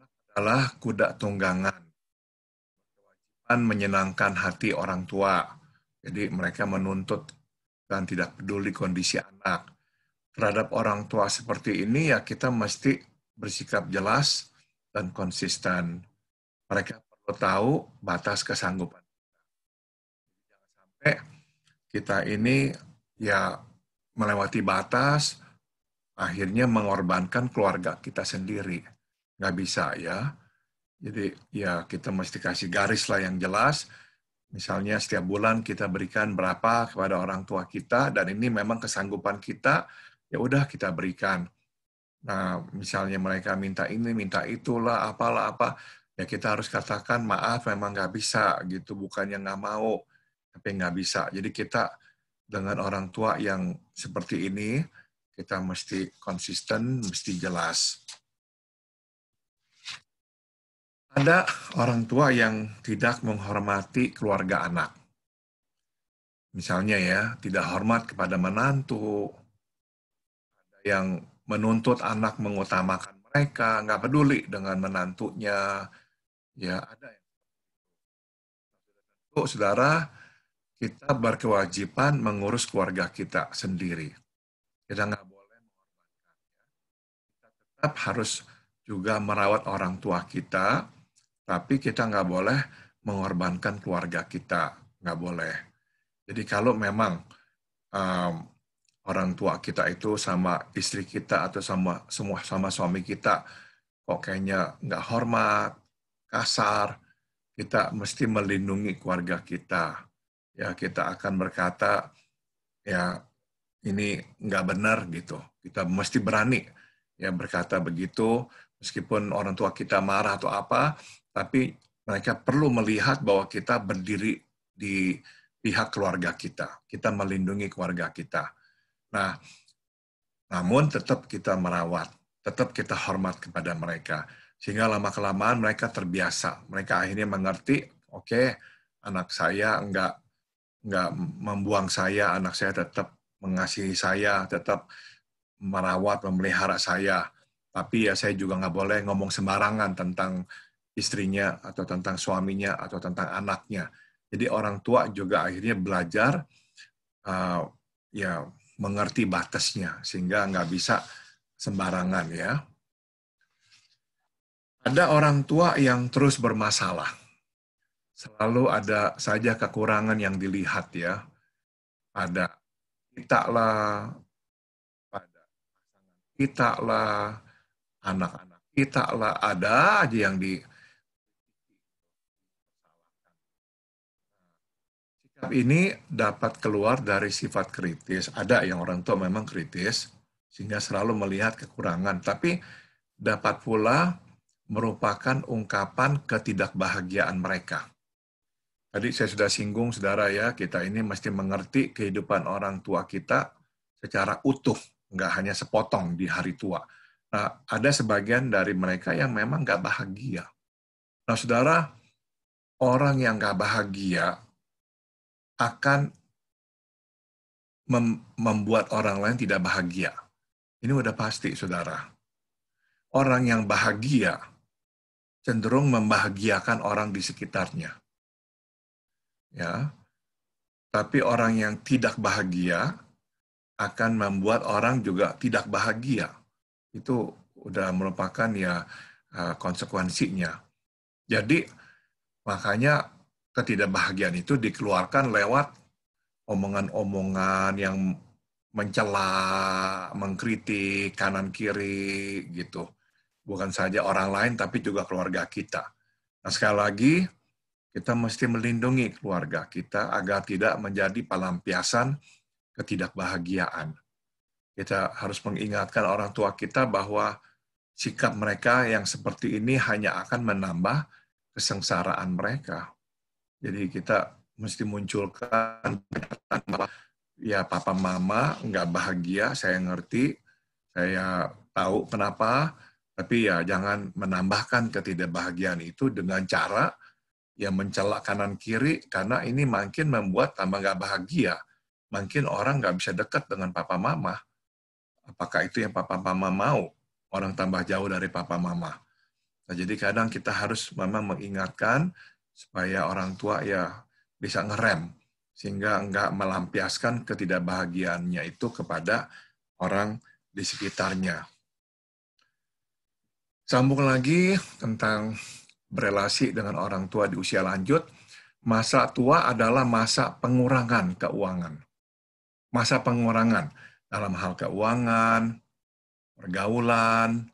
anak adalah kuda tunggangan. Kewajiban menyenangkan hati orang tua. Jadi mereka menuntut dan tidak peduli kondisi anak. Terhadap orang tua seperti ini ya kita mesti bersikap jelas dan konsisten. Mereka perlu tahu batas kesanggupan. kita Jangan sampai kita ini ya melewati batas, akhirnya mengorbankan keluarga kita sendiri. Nggak bisa ya. Jadi ya kita mesti kasih garis lah yang jelas. Misalnya setiap bulan kita berikan berapa kepada orang tua kita dan ini memang kesanggupan kita, ya udah kita berikan. Nah, misalnya mereka minta ini, minta itulah, apalah apa, ya kita harus katakan maaf memang nggak bisa gitu, bukannya nggak mau, tapi nggak bisa. Jadi kita dengan orang tua yang seperti ini, kita mesti konsisten, mesti jelas. Ada orang tua yang tidak menghormati keluarga anak. Misalnya ya, tidak hormat kepada menantu, ada yang menuntut anak mengutamakan mereka, nggak peduli dengan menantunya, ya ada. Tentu, saudara, kita berkewajiban mengurus keluarga kita sendiri. Kita nggak boleh mengorbankan. Ya. Kita tetap harus juga merawat orang tua kita, tapi kita nggak boleh mengorbankan keluarga kita. Nggak boleh. Jadi kalau memang um, orang tua kita itu sama istri kita atau sama semua sama suami kita kok kayaknya nggak hormat, kasar, kita mesti melindungi keluarga kita ya kita akan berkata ya ini nggak benar gitu. Kita mesti berani ya berkata begitu meskipun orang tua kita marah atau apa, tapi mereka perlu melihat bahwa kita berdiri di pihak keluarga kita. Kita melindungi keluarga kita. Nah, namun tetap kita merawat, tetap kita hormat kepada mereka. Sehingga lama-kelamaan mereka terbiasa. Mereka akhirnya mengerti, oke, okay, anak saya enggak nggak membuang saya, anak saya tetap mengasihi saya, tetap merawat, memelihara saya. Tapi ya saya juga nggak boleh ngomong sembarangan tentang istrinya atau tentang suaminya atau tentang anaknya. Jadi orang tua juga akhirnya belajar uh, ya mengerti batasnya sehingga nggak bisa sembarangan ya. Ada orang tua yang terus bermasalah selalu ada saja kekurangan yang dilihat ya. Ada kita lah, pada pasangan kita lah, anak-anak kita lah, ada aja yang di sikap ini dapat keluar dari sifat kritis. Ada yang orang tua memang kritis, sehingga selalu melihat kekurangan. Tapi dapat pula merupakan ungkapan ketidakbahagiaan mereka. Tadi saya sudah singgung, saudara ya, kita ini mesti mengerti kehidupan orang tua kita secara utuh, nggak hanya sepotong di hari tua. Nah, ada sebagian dari mereka yang memang nggak bahagia. Nah, saudara, orang yang nggak bahagia akan membuat orang lain tidak bahagia. Ini udah pasti, saudara. Orang yang bahagia cenderung membahagiakan orang di sekitarnya ya. Tapi orang yang tidak bahagia akan membuat orang juga tidak bahagia. Itu udah merupakan ya eh, konsekuensinya. Jadi makanya ketidakbahagiaan itu dikeluarkan lewat omongan-omongan yang mencela, mengkritik kanan kiri gitu. Bukan saja orang lain tapi juga keluarga kita. Nah, sekali lagi kita mesti melindungi keluarga kita agar tidak menjadi pelampiasan ketidakbahagiaan. Kita harus mengingatkan orang tua kita bahwa sikap mereka yang seperti ini hanya akan menambah kesengsaraan mereka. Jadi kita mesti munculkan bahwa ya papa mama nggak bahagia, saya ngerti, saya tahu kenapa, tapi ya jangan menambahkan ketidakbahagiaan itu dengan cara yang mencela kanan kiri karena ini makin membuat tambah nggak bahagia, makin orang nggak bisa dekat dengan papa mama. Apakah itu yang papa mama mau? Orang tambah jauh dari papa mama. Nah, jadi kadang kita harus memang mengingatkan supaya orang tua ya bisa ngerem sehingga nggak melampiaskan ketidakbahagiaannya itu kepada orang di sekitarnya. Sambung lagi tentang berelasi dengan orang tua di usia lanjut, masa tua adalah masa pengurangan keuangan. Masa pengurangan dalam hal keuangan, pergaulan,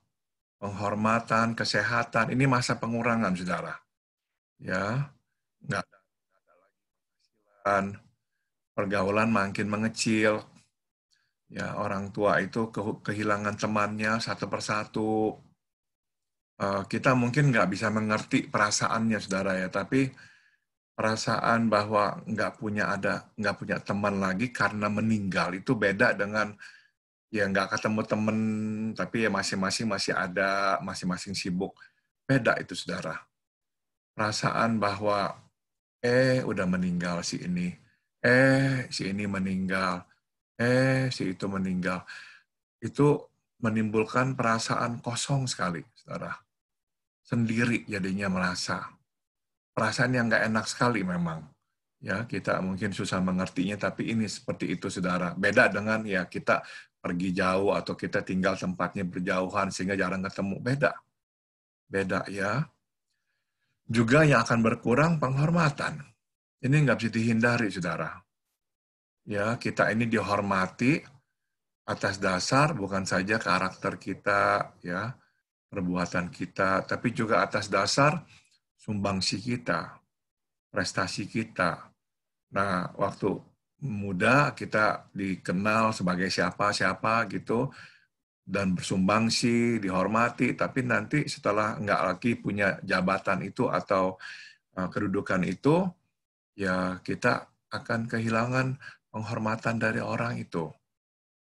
penghormatan, kesehatan. Ini masa pengurangan, saudara. Ya, nggak ada lagi penghasilan, pergaulan makin mengecil. Ya, orang tua itu kehilangan temannya satu persatu. Eh, kita mungkin nggak bisa mengerti perasaannya saudara ya tapi perasaan bahwa nggak punya ada nggak punya teman lagi karena meninggal itu beda dengan ya nggak ketemu temen tapi ya masing-masing masih ada masing-masing sibuk beda itu saudara perasaan bahwa eh udah meninggal si ini eh si ini meninggal eh si itu meninggal itu menimbulkan perasaan kosong sekali saudara sendiri jadinya merasa. Perasaan yang nggak enak sekali memang. Ya, kita mungkin susah mengertinya, tapi ini seperti itu, saudara. Beda dengan ya kita pergi jauh atau kita tinggal tempatnya berjauhan sehingga jarang ketemu. Beda. Beda ya. Juga yang akan berkurang penghormatan. Ini nggak bisa dihindari, saudara. Ya, kita ini dihormati atas dasar bukan saja karakter kita, ya, perbuatan kita, tapi juga atas dasar sumbangsi kita, prestasi kita. Nah, waktu muda kita dikenal sebagai siapa-siapa gitu, dan bersumbangsi, dihormati, tapi nanti setelah nggak lagi punya jabatan itu atau eh, kedudukan itu, ya kita akan kehilangan penghormatan dari orang itu.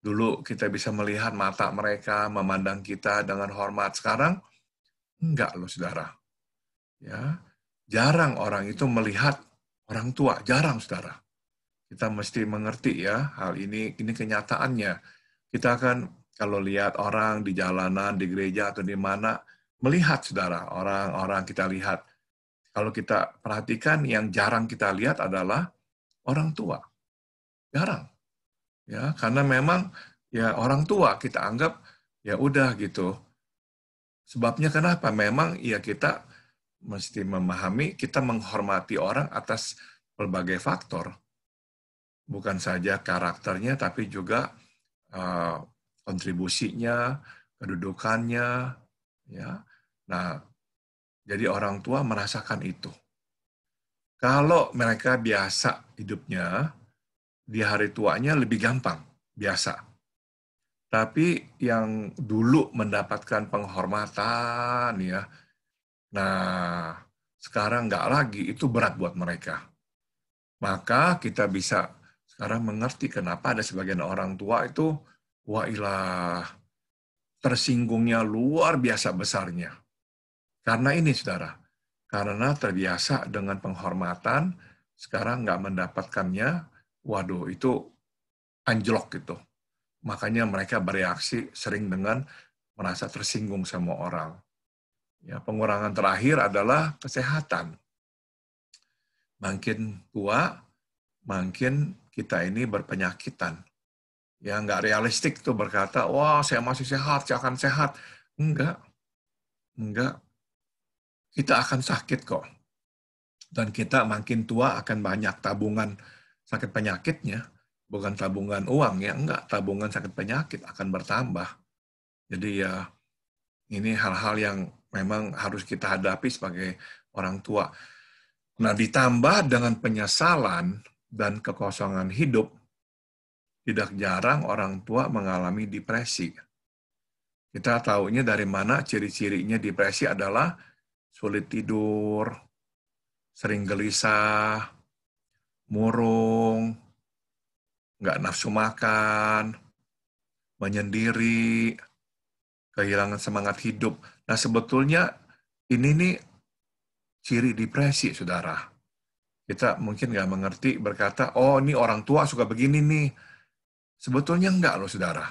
Dulu kita bisa melihat mata mereka memandang kita dengan hormat. Sekarang enggak loh saudara. Ya, jarang orang itu melihat orang tua, jarang saudara. Kita mesti mengerti ya hal ini, ini kenyataannya. Kita akan kalau lihat orang di jalanan, di gereja atau di mana, melihat saudara orang-orang kita lihat. Kalau kita perhatikan yang jarang kita lihat adalah orang tua. Jarang ya karena memang ya orang tua kita anggap ya udah gitu sebabnya kenapa memang ya kita mesti memahami kita menghormati orang atas berbagai faktor bukan saja karakternya tapi juga uh, kontribusinya kedudukannya ya nah jadi orang tua merasakan itu kalau mereka biasa hidupnya di hari tuanya lebih gampang, biasa. Tapi yang dulu mendapatkan penghormatan ya, nah sekarang nggak lagi, itu berat buat mereka. Maka kita bisa sekarang mengerti kenapa ada sebagian orang tua itu, wailah, tersinggungnya luar biasa besarnya. Karena ini, saudara, karena terbiasa dengan penghormatan, sekarang nggak mendapatkannya, waduh itu anjlok gitu. Makanya mereka bereaksi sering dengan merasa tersinggung sama orang. Ya, pengurangan terakhir adalah kesehatan. Makin tua, makin kita ini berpenyakitan. Ya, nggak realistik tuh berkata, wah saya masih sehat, saya akan sehat. Enggak. Enggak. Kita akan sakit kok. Dan kita makin tua akan banyak tabungan sakit penyakitnya, bukan tabungan uang ya, enggak, tabungan sakit penyakit akan bertambah. Jadi ya ini hal-hal yang memang harus kita hadapi sebagai orang tua. Nah, ditambah dengan penyesalan dan kekosongan hidup, tidak jarang orang tua mengalami depresi. Kita tahunya dari mana ciri-cirinya depresi adalah sulit tidur, sering gelisah, murung, nggak nafsu makan, menyendiri, kehilangan semangat hidup. Nah, sebetulnya ini nih ciri depresi, saudara. Kita mungkin nggak mengerti berkata, oh ini orang tua suka begini nih. Sebetulnya nggak loh, saudara.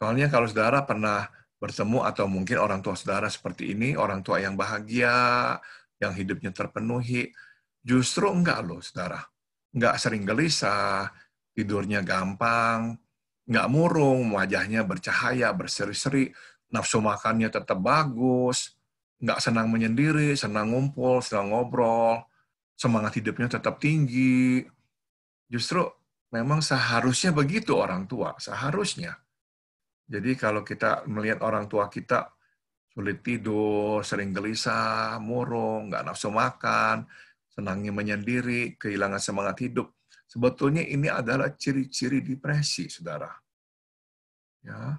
Soalnya kalau saudara pernah bertemu atau mungkin orang tua saudara seperti ini, orang tua yang bahagia, yang hidupnya terpenuhi, Justru enggak loh, saudara. Enggak sering gelisah, tidurnya gampang, enggak murung, wajahnya bercahaya, berseri-seri, nafsu makannya tetap bagus, enggak senang menyendiri, senang ngumpul, senang ngobrol, semangat hidupnya tetap tinggi. Justru memang seharusnya begitu orang tua, seharusnya. Jadi kalau kita melihat orang tua kita sulit tidur, sering gelisah, murung, enggak nafsu makan, senangnya menyendiri, kehilangan semangat hidup. Sebetulnya ini adalah ciri-ciri depresi, saudara. Ya,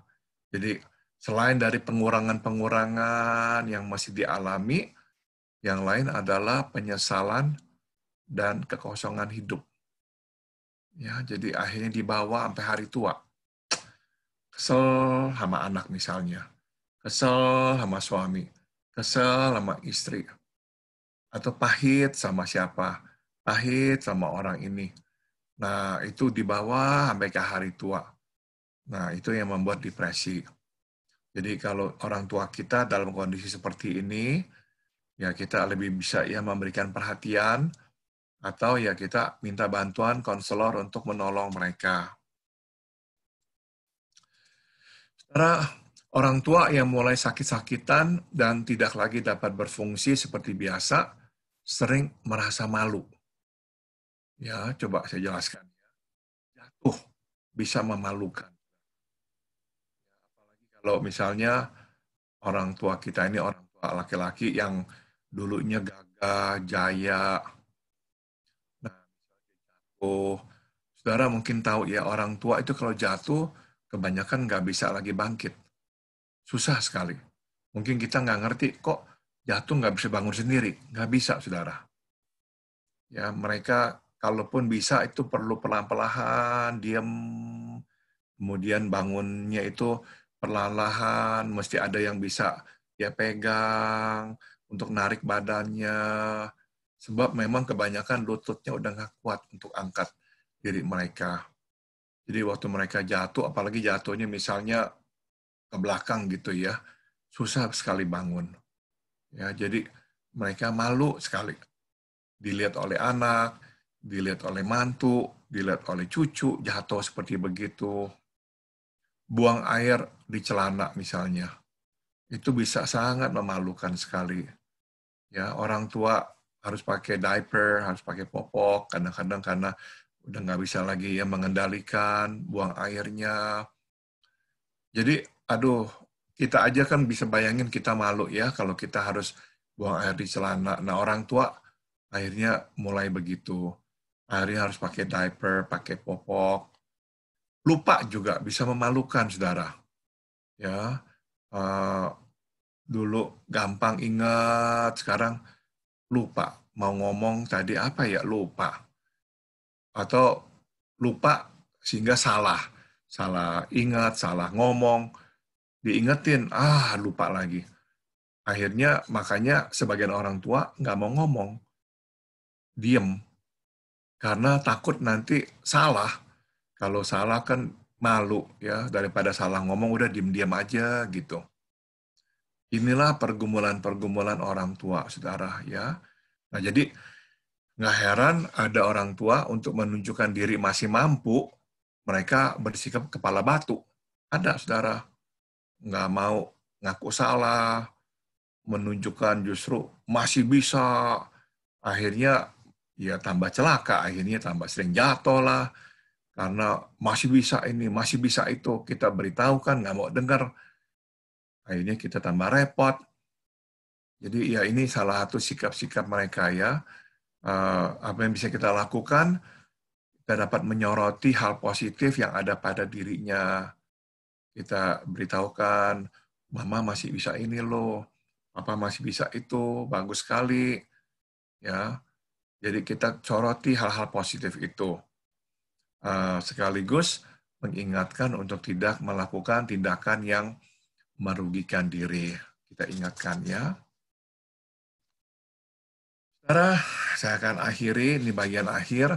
jadi selain dari pengurangan-pengurangan yang masih dialami, yang lain adalah penyesalan dan kekosongan hidup. Ya, jadi akhirnya dibawa sampai hari tua. Kesel sama anak misalnya, kesel sama suami, kesel sama istri, atau pahit sama siapa, pahit sama orang ini. Nah, itu di bawah sampai ke hari tua. Nah, itu yang membuat depresi. Jadi kalau orang tua kita dalam kondisi seperti ini, ya kita lebih bisa ya memberikan perhatian atau ya kita minta bantuan konselor untuk menolong mereka. para orang tua yang mulai sakit-sakitan dan tidak lagi dapat berfungsi seperti biasa, sering merasa malu. Ya, coba saya jelaskan. Jatuh bisa memalukan. Apalagi kalau misalnya orang tua kita ini orang tua laki-laki yang dulunya gagah, jaya. Nah, jatuh. Saudara mungkin tahu ya, orang tua itu kalau jatuh, kebanyakan nggak bisa lagi bangkit. Susah sekali. Mungkin kita nggak ngerti kok jatuh nggak bisa bangun sendiri, nggak bisa, saudara. Ya, mereka kalaupun bisa itu perlu perlahan-lahan, diam, kemudian bangunnya itu perlahan-lahan, mesti ada yang bisa ya pegang untuk narik badannya, sebab memang kebanyakan lututnya udah nggak kuat untuk angkat diri mereka. Jadi waktu mereka jatuh, apalagi jatuhnya misalnya ke belakang gitu ya, susah sekali bangun. Ya, jadi mereka malu sekali dilihat oleh anak, dilihat oleh mantu, dilihat oleh cucu, jatuh seperti begitu. Buang air di celana misalnya. Itu bisa sangat memalukan sekali. Ya, orang tua harus pakai diaper, harus pakai popok, kadang-kadang karena udah nggak bisa lagi ya mengendalikan buang airnya. Jadi, aduh, kita aja kan bisa bayangin kita malu ya kalau kita harus buang air di celana. Nah orang tua akhirnya mulai begitu. Akhirnya harus pakai diaper, pakai popok. Lupa juga bisa memalukan saudara. Ya uh, dulu gampang ingat, sekarang lupa. Mau ngomong tadi apa ya lupa. Atau lupa sehingga salah. Salah ingat, salah ngomong diingetin, ah lupa lagi. Akhirnya makanya sebagian orang tua nggak mau ngomong, diem, karena takut nanti salah. Kalau salah kan malu ya daripada salah ngomong udah diem-diem aja gitu. Inilah pergumulan-pergumulan orang tua, saudara ya. Nah jadi nggak heran ada orang tua untuk menunjukkan diri masih mampu, mereka bersikap kepala batu. Ada, saudara nggak mau ngaku salah, menunjukkan justru masih bisa, akhirnya ya tambah celaka, akhirnya tambah sering jatuh lah, karena masih bisa ini, masih bisa itu, kita beritahukan, nggak mau dengar, akhirnya kita tambah repot. Jadi ya ini salah satu sikap-sikap mereka ya, eh, apa yang bisa kita lakukan, kita dapat menyoroti hal positif yang ada pada dirinya, kita beritahukan, mama masih bisa ini loh, papa masih bisa itu, bagus sekali, ya. Jadi kita coroti hal-hal positif itu. Eh, sekaligus mengingatkan untuk tidak melakukan tindakan yang merugikan diri. Kita ingatkan ya. Saudara, saya akan akhiri ini bagian akhir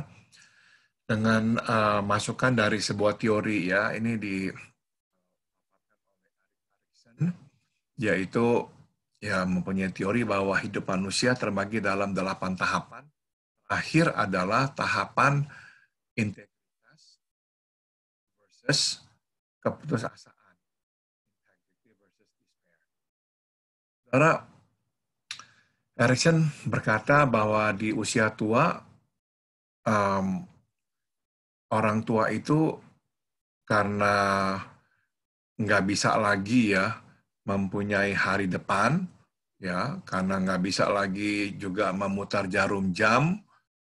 dengan uh, masukan dari sebuah teori ya. Ini di yaitu ya mempunyai teori bahwa hidup manusia terbagi dalam delapan tahapan. Terakhir adalah tahapan integritas versus keputusasaan. Integrity versus despair. Saudara, Erickson berkata bahwa di usia tua, um, orang tua itu karena nggak bisa lagi ya mempunyai hari depan, ya, karena nggak bisa lagi juga memutar jarum jam.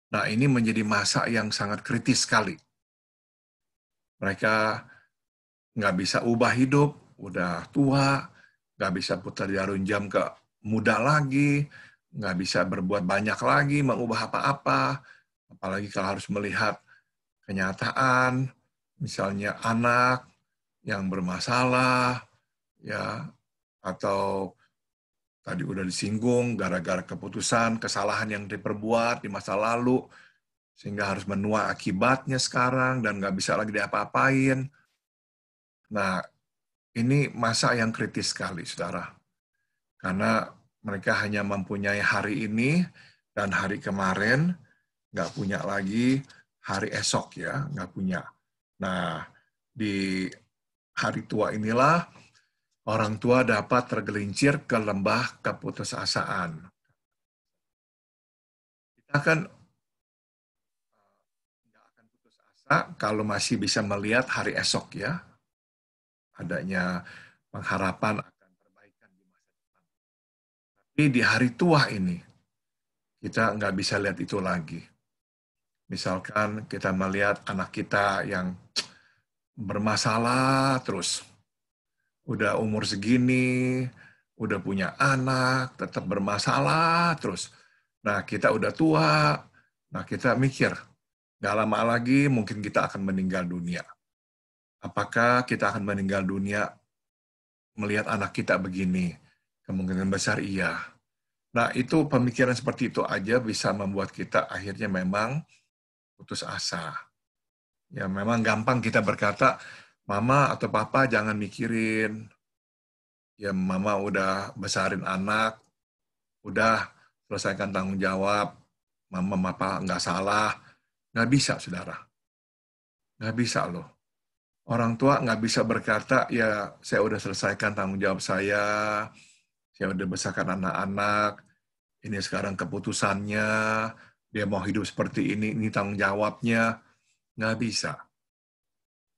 Nah, ini menjadi masa yang sangat kritis sekali. Mereka nggak bisa ubah hidup, udah tua, nggak bisa putar jarum jam ke muda lagi, nggak bisa berbuat banyak lagi, mengubah apa-apa, apalagi kalau harus melihat kenyataan, misalnya anak yang bermasalah, ya atau tadi udah disinggung gara-gara keputusan, kesalahan yang diperbuat di masa lalu, sehingga harus menua akibatnya sekarang dan nggak bisa lagi diapa-apain. Nah, ini masa yang kritis sekali, saudara. Karena mereka hanya mempunyai hari ini dan hari kemarin, nggak punya lagi hari esok ya, nggak punya. Nah, di hari tua inilah orang tua dapat tergelincir ke lembah keputusasaan. Kita kan tidak akan putus asa kalau masih bisa melihat hari esok ya, adanya pengharapan akan perbaikan di masa depan. Tapi di hari tua ini, kita nggak bisa lihat itu lagi. Misalkan kita melihat anak kita yang bermasalah terus, udah umur segini, udah punya anak, tetap bermasalah terus. Nah, kita udah tua, nah kita mikir, gak lama lagi mungkin kita akan meninggal dunia. Apakah kita akan meninggal dunia melihat anak kita begini? Kemungkinan besar iya. Nah, itu pemikiran seperti itu aja bisa membuat kita akhirnya memang putus asa. Ya, memang gampang kita berkata, mama atau papa jangan mikirin ya mama udah besarin anak udah selesaikan tanggung jawab mama papa nggak salah nggak bisa saudara nggak bisa loh orang tua nggak bisa berkata ya saya udah selesaikan tanggung jawab saya saya udah besarkan anak-anak ini sekarang keputusannya dia mau hidup seperti ini ini tanggung jawabnya nggak bisa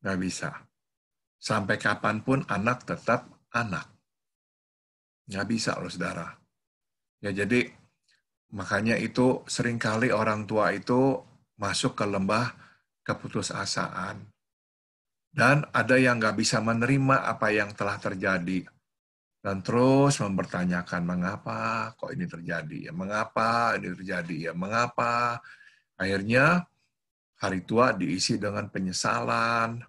nggak bisa sampai kapanpun anak tetap anak. Nggak bisa loh saudara. Ya jadi makanya itu seringkali orang tua itu masuk ke lembah keputusasaan. Dan ada yang nggak bisa menerima apa yang telah terjadi. Dan terus mempertanyakan, mengapa kok ini terjadi? Ya, mengapa ini terjadi? Ya, mengapa? Akhirnya hari tua diisi dengan penyesalan,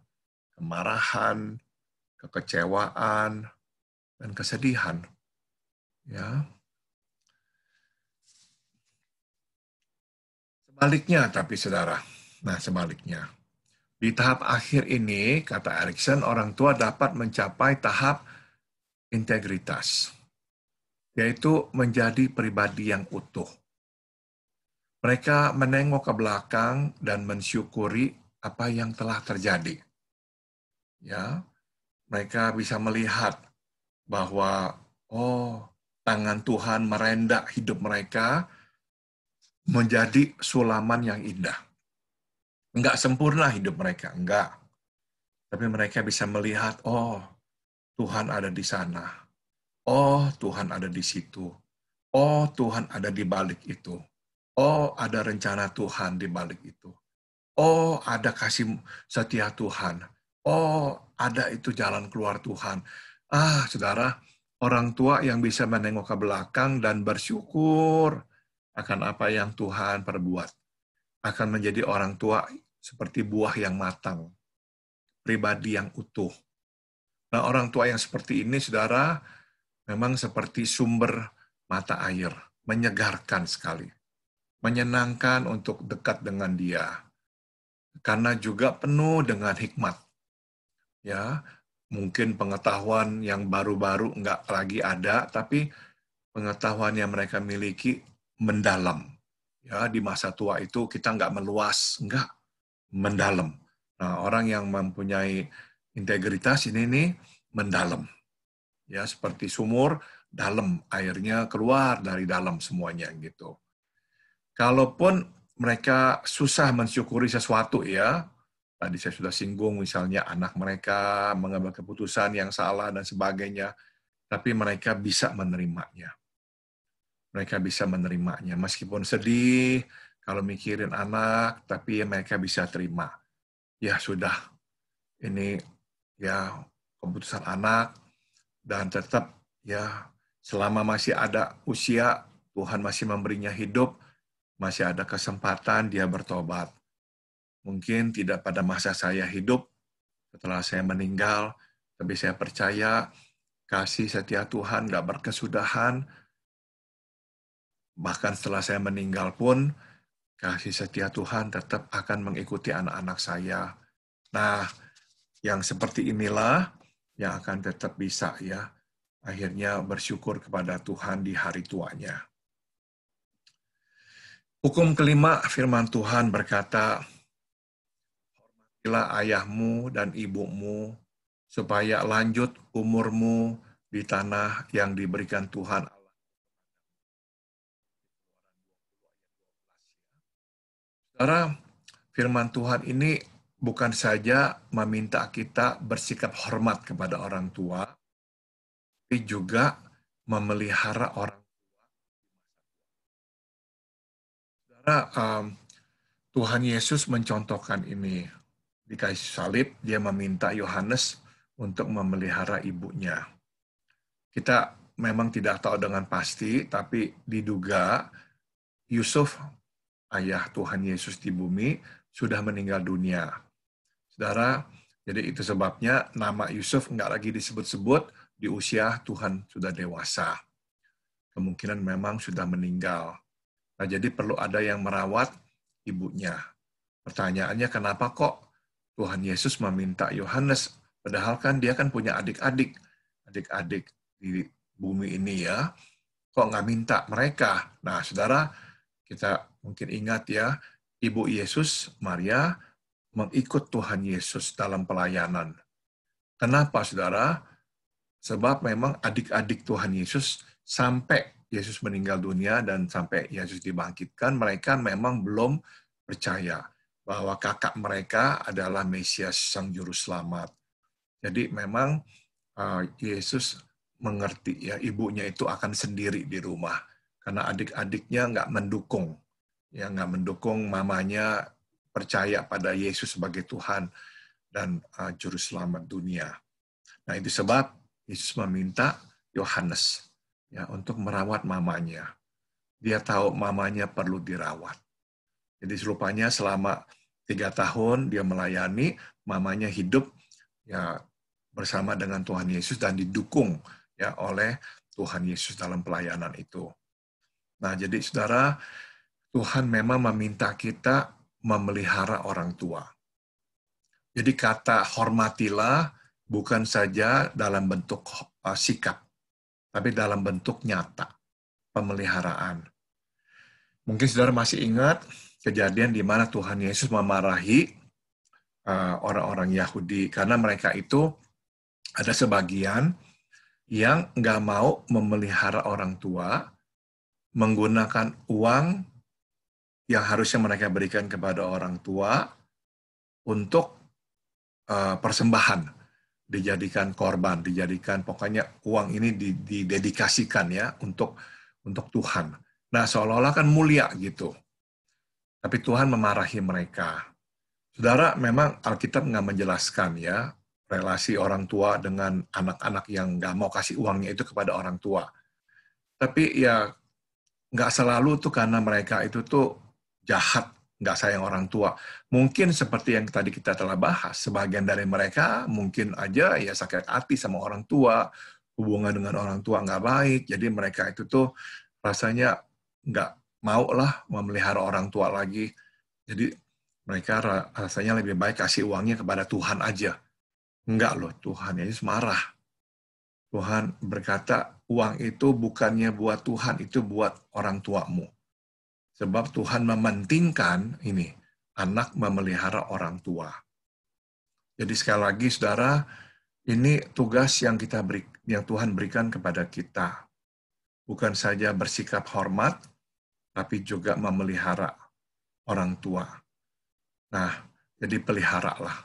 kemarahan, kekecewaan, dan kesedihan. Ya. Sebaliknya tapi saudara, nah sebaliknya. Di tahap akhir ini, kata Erikson, orang tua dapat mencapai tahap integritas, yaitu menjadi pribadi yang utuh. Mereka menengok ke belakang dan mensyukuri apa yang telah terjadi ya mereka bisa melihat bahwa oh tangan Tuhan merendah hidup mereka menjadi sulaman yang indah. Enggak sempurna hidup mereka, enggak. Tapi mereka bisa melihat, oh Tuhan ada di sana. Oh Tuhan ada di situ. Oh Tuhan ada di balik itu. Oh ada rencana Tuhan di balik itu. Oh ada kasih setia Tuhan Oh, ada itu jalan keluar Tuhan. Ah, saudara, orang tua yang bisa menengok ke belakang dan bersyukur akan apa yang Tuhan perbuat. Akan menjadi orang tua seperti buah yang matang, pribadi yang utuh. Nah, orang tua yang seperti ini, saudara, memang seperti sumber mata air, menyegarkan sekali, menyenangkan untuk dekat dengan Dia, karena juga penuh dengan hikmat ya mungkin pengetahuan yang baru-baru nggak lagi ada, tapi pengetahuan yang mereka miliki mendalam. Ya, di masa tua itu kita nggak meluas, nggak mendalam. Nah, orang yang mempunyai integritas ini nih mendalam. Ya, seperti sumur dalam airnya keluar dari dalam semuanya gitu. Kalaupun mereka susah mensyukuri sesuatu ya, Tadi saya sudah singgung, misalnya anak mereka mengambil keputusan yang salah dan sebagainya, tapi mereka bisa menerimanya. Mereka bisa menerimanya, meskipun sedih kalau mikirin anak, tapi mereka bisa terima. Ya sudah, ini ya keputusan anak dan tetap ya selama masih ada usia Tuhan masih memberinya hidup masih ada kesempatan dia bertobat mungkin tidak pada masa saya hidup, setelah saya meninggal, tapi saya percaya kasih setia Tuhan tidak berkesudahan. Bahkan setelah saya meninggal pun, kasih setia Tuhan tetap akan mengikuti anak-anak saya. Nah, yang seperti inilah yang akan tetap bisa ya, akhirnya bersyukur kepada Tuhan di hari tuanya. Hukum kelima, firman Tuhan berkata, Berkatilah ayahmu dan ibumu, supaya lanjut umurmu di tanah yang diberikan Tuhan Allah. Saudara, firman Tuhan ini bukan saja meminta kita bersikap hormat kepada orang tua, tapi juga memelihara orang tua. Saudara, um, Tuhan Yesus mencontohkan ini di kayu salib, dia meminta Yohanes untuk memelihara ibunya. Kita memang tidak tahu dengan pasti, tapi diduga Yusuf, ayah Tuhan Yesus di bumi, sudah meninggal dunia. Saudara, jadi itu sebabnya nama Yusuf nggak lagi disebut-sebut di usia Tuhan sudah dewasa. Kemungkinan memang sudah meninggal. Nah, jadi perlu ada yang merawat ibunya. Pertanyaannya kenapa kok Tuhan Yesus meminta Yohanes, padahal kan dia kan punya adik-adik, adik-adik di bumi ini ya, kok nggak minta mereka? Nah, saudara, kita mungkin ingat ya, Ibu Yesus, Maria, mengikut Tuhan Yesus dalam pelayanan. Kenapa, saudara? Sebab memang adik-adik Tuhan Yesus sampai Yesus meninggal dunia dan sampai Yesus dibangkitkan, mereka memang belum percaya bahwa kakak mereka adalah Mesias Sang Juru Selamat. Jadi memang uh, Yesus mengerti ya ibunya itu akan sendiri di rumah karena adik-adiknya nggak mendukung ya nggak mendukung mamanya percaya pada Yesus sebagai Tuhan dan uh, juru selamat dunia. Nah itu sebab Yesus meminta Yohanes ya untuk merawat mamanya. Dia tahu mamanya perlu dirawat. Jadi rupanya selama tiga tahun dia melayani, mamanya hidup ya bersama dengan Tuhan Yesus dan didukung ya oleh Tuhan Yesus dalam pelayanan itu. Nah, jadi saudara, Tuhan memang meminta kita memelihara orang tua. Jadi kata hormatilah bukan saja dalam bentuk eh, sikap, tapi dalam bentuk nyata, pemeliharaan. Mungkin saudara masih ingat kejadian di mana Tuhan Yesus memarahi orang eh, orang-orang Yahudi karena mereka itu ada sebagian yang nggak mau memelihara orang tua menggunakan uang yang harusnya mereka berikan kepada orang tua untuk uh, persembahan dijadikan korban, dijadikan pokoknya uang ini didedikasikan ya untuk untuk Tuhan. Nah, seolah-olah kan mulia gitu. Tapi Tuhan memarahi mereka. Saudara, memang Alkitab nggak menjelaskan ya, relasi orang tua dengan anak-anak yang nggak mau kasih uangnya itu kepada orang tua. Tapi ya nggak selalu tuh karena mereka itu tuh jahat, nggak sayang orang tua. Mungkin seperti yang tadi kita telah bahas, sebagian dari mereka mungkin aja ya sakit hati sama orang tua, hubungan dengan orang tua nggak baik, jadi mereka itu tuh rasanya nggak maulah memelihara orang tua lagi. Jadi mereka rasanya lebih baik kasih uangnya kepada Tuhan aja. Enggak loh, Tuhan Yesus marah. Tuhan berkata, uang itu bukannya buat Tuhan, itu buat orang tuamu. Sebab Tuhan mementingkan ini, anak memelihara orang tua. Jadi sekali lagi saudara, ini tugas yang kita beri, yang Tuhan berikan kepada kita. Bukan saja bersikap hormat, tapi juga memelihara orang tua. Nah, jadi pelihara lah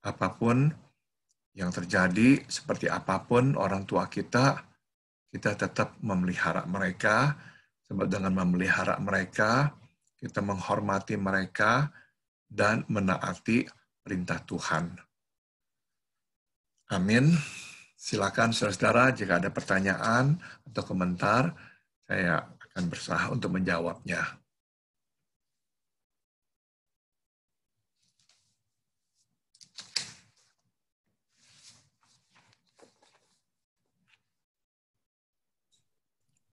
Apapun yang terjadi, seperti apapun orang tua kita, kita tetap memelihara mereka. Sebab dengan memelihara mereka, kita menghormati mereka dan menaati perintah Tuhan. Amin. Silakan saudara-saudara jika ada pertanyaan atau komentar, saya akan berusaha untuk menjawabnya.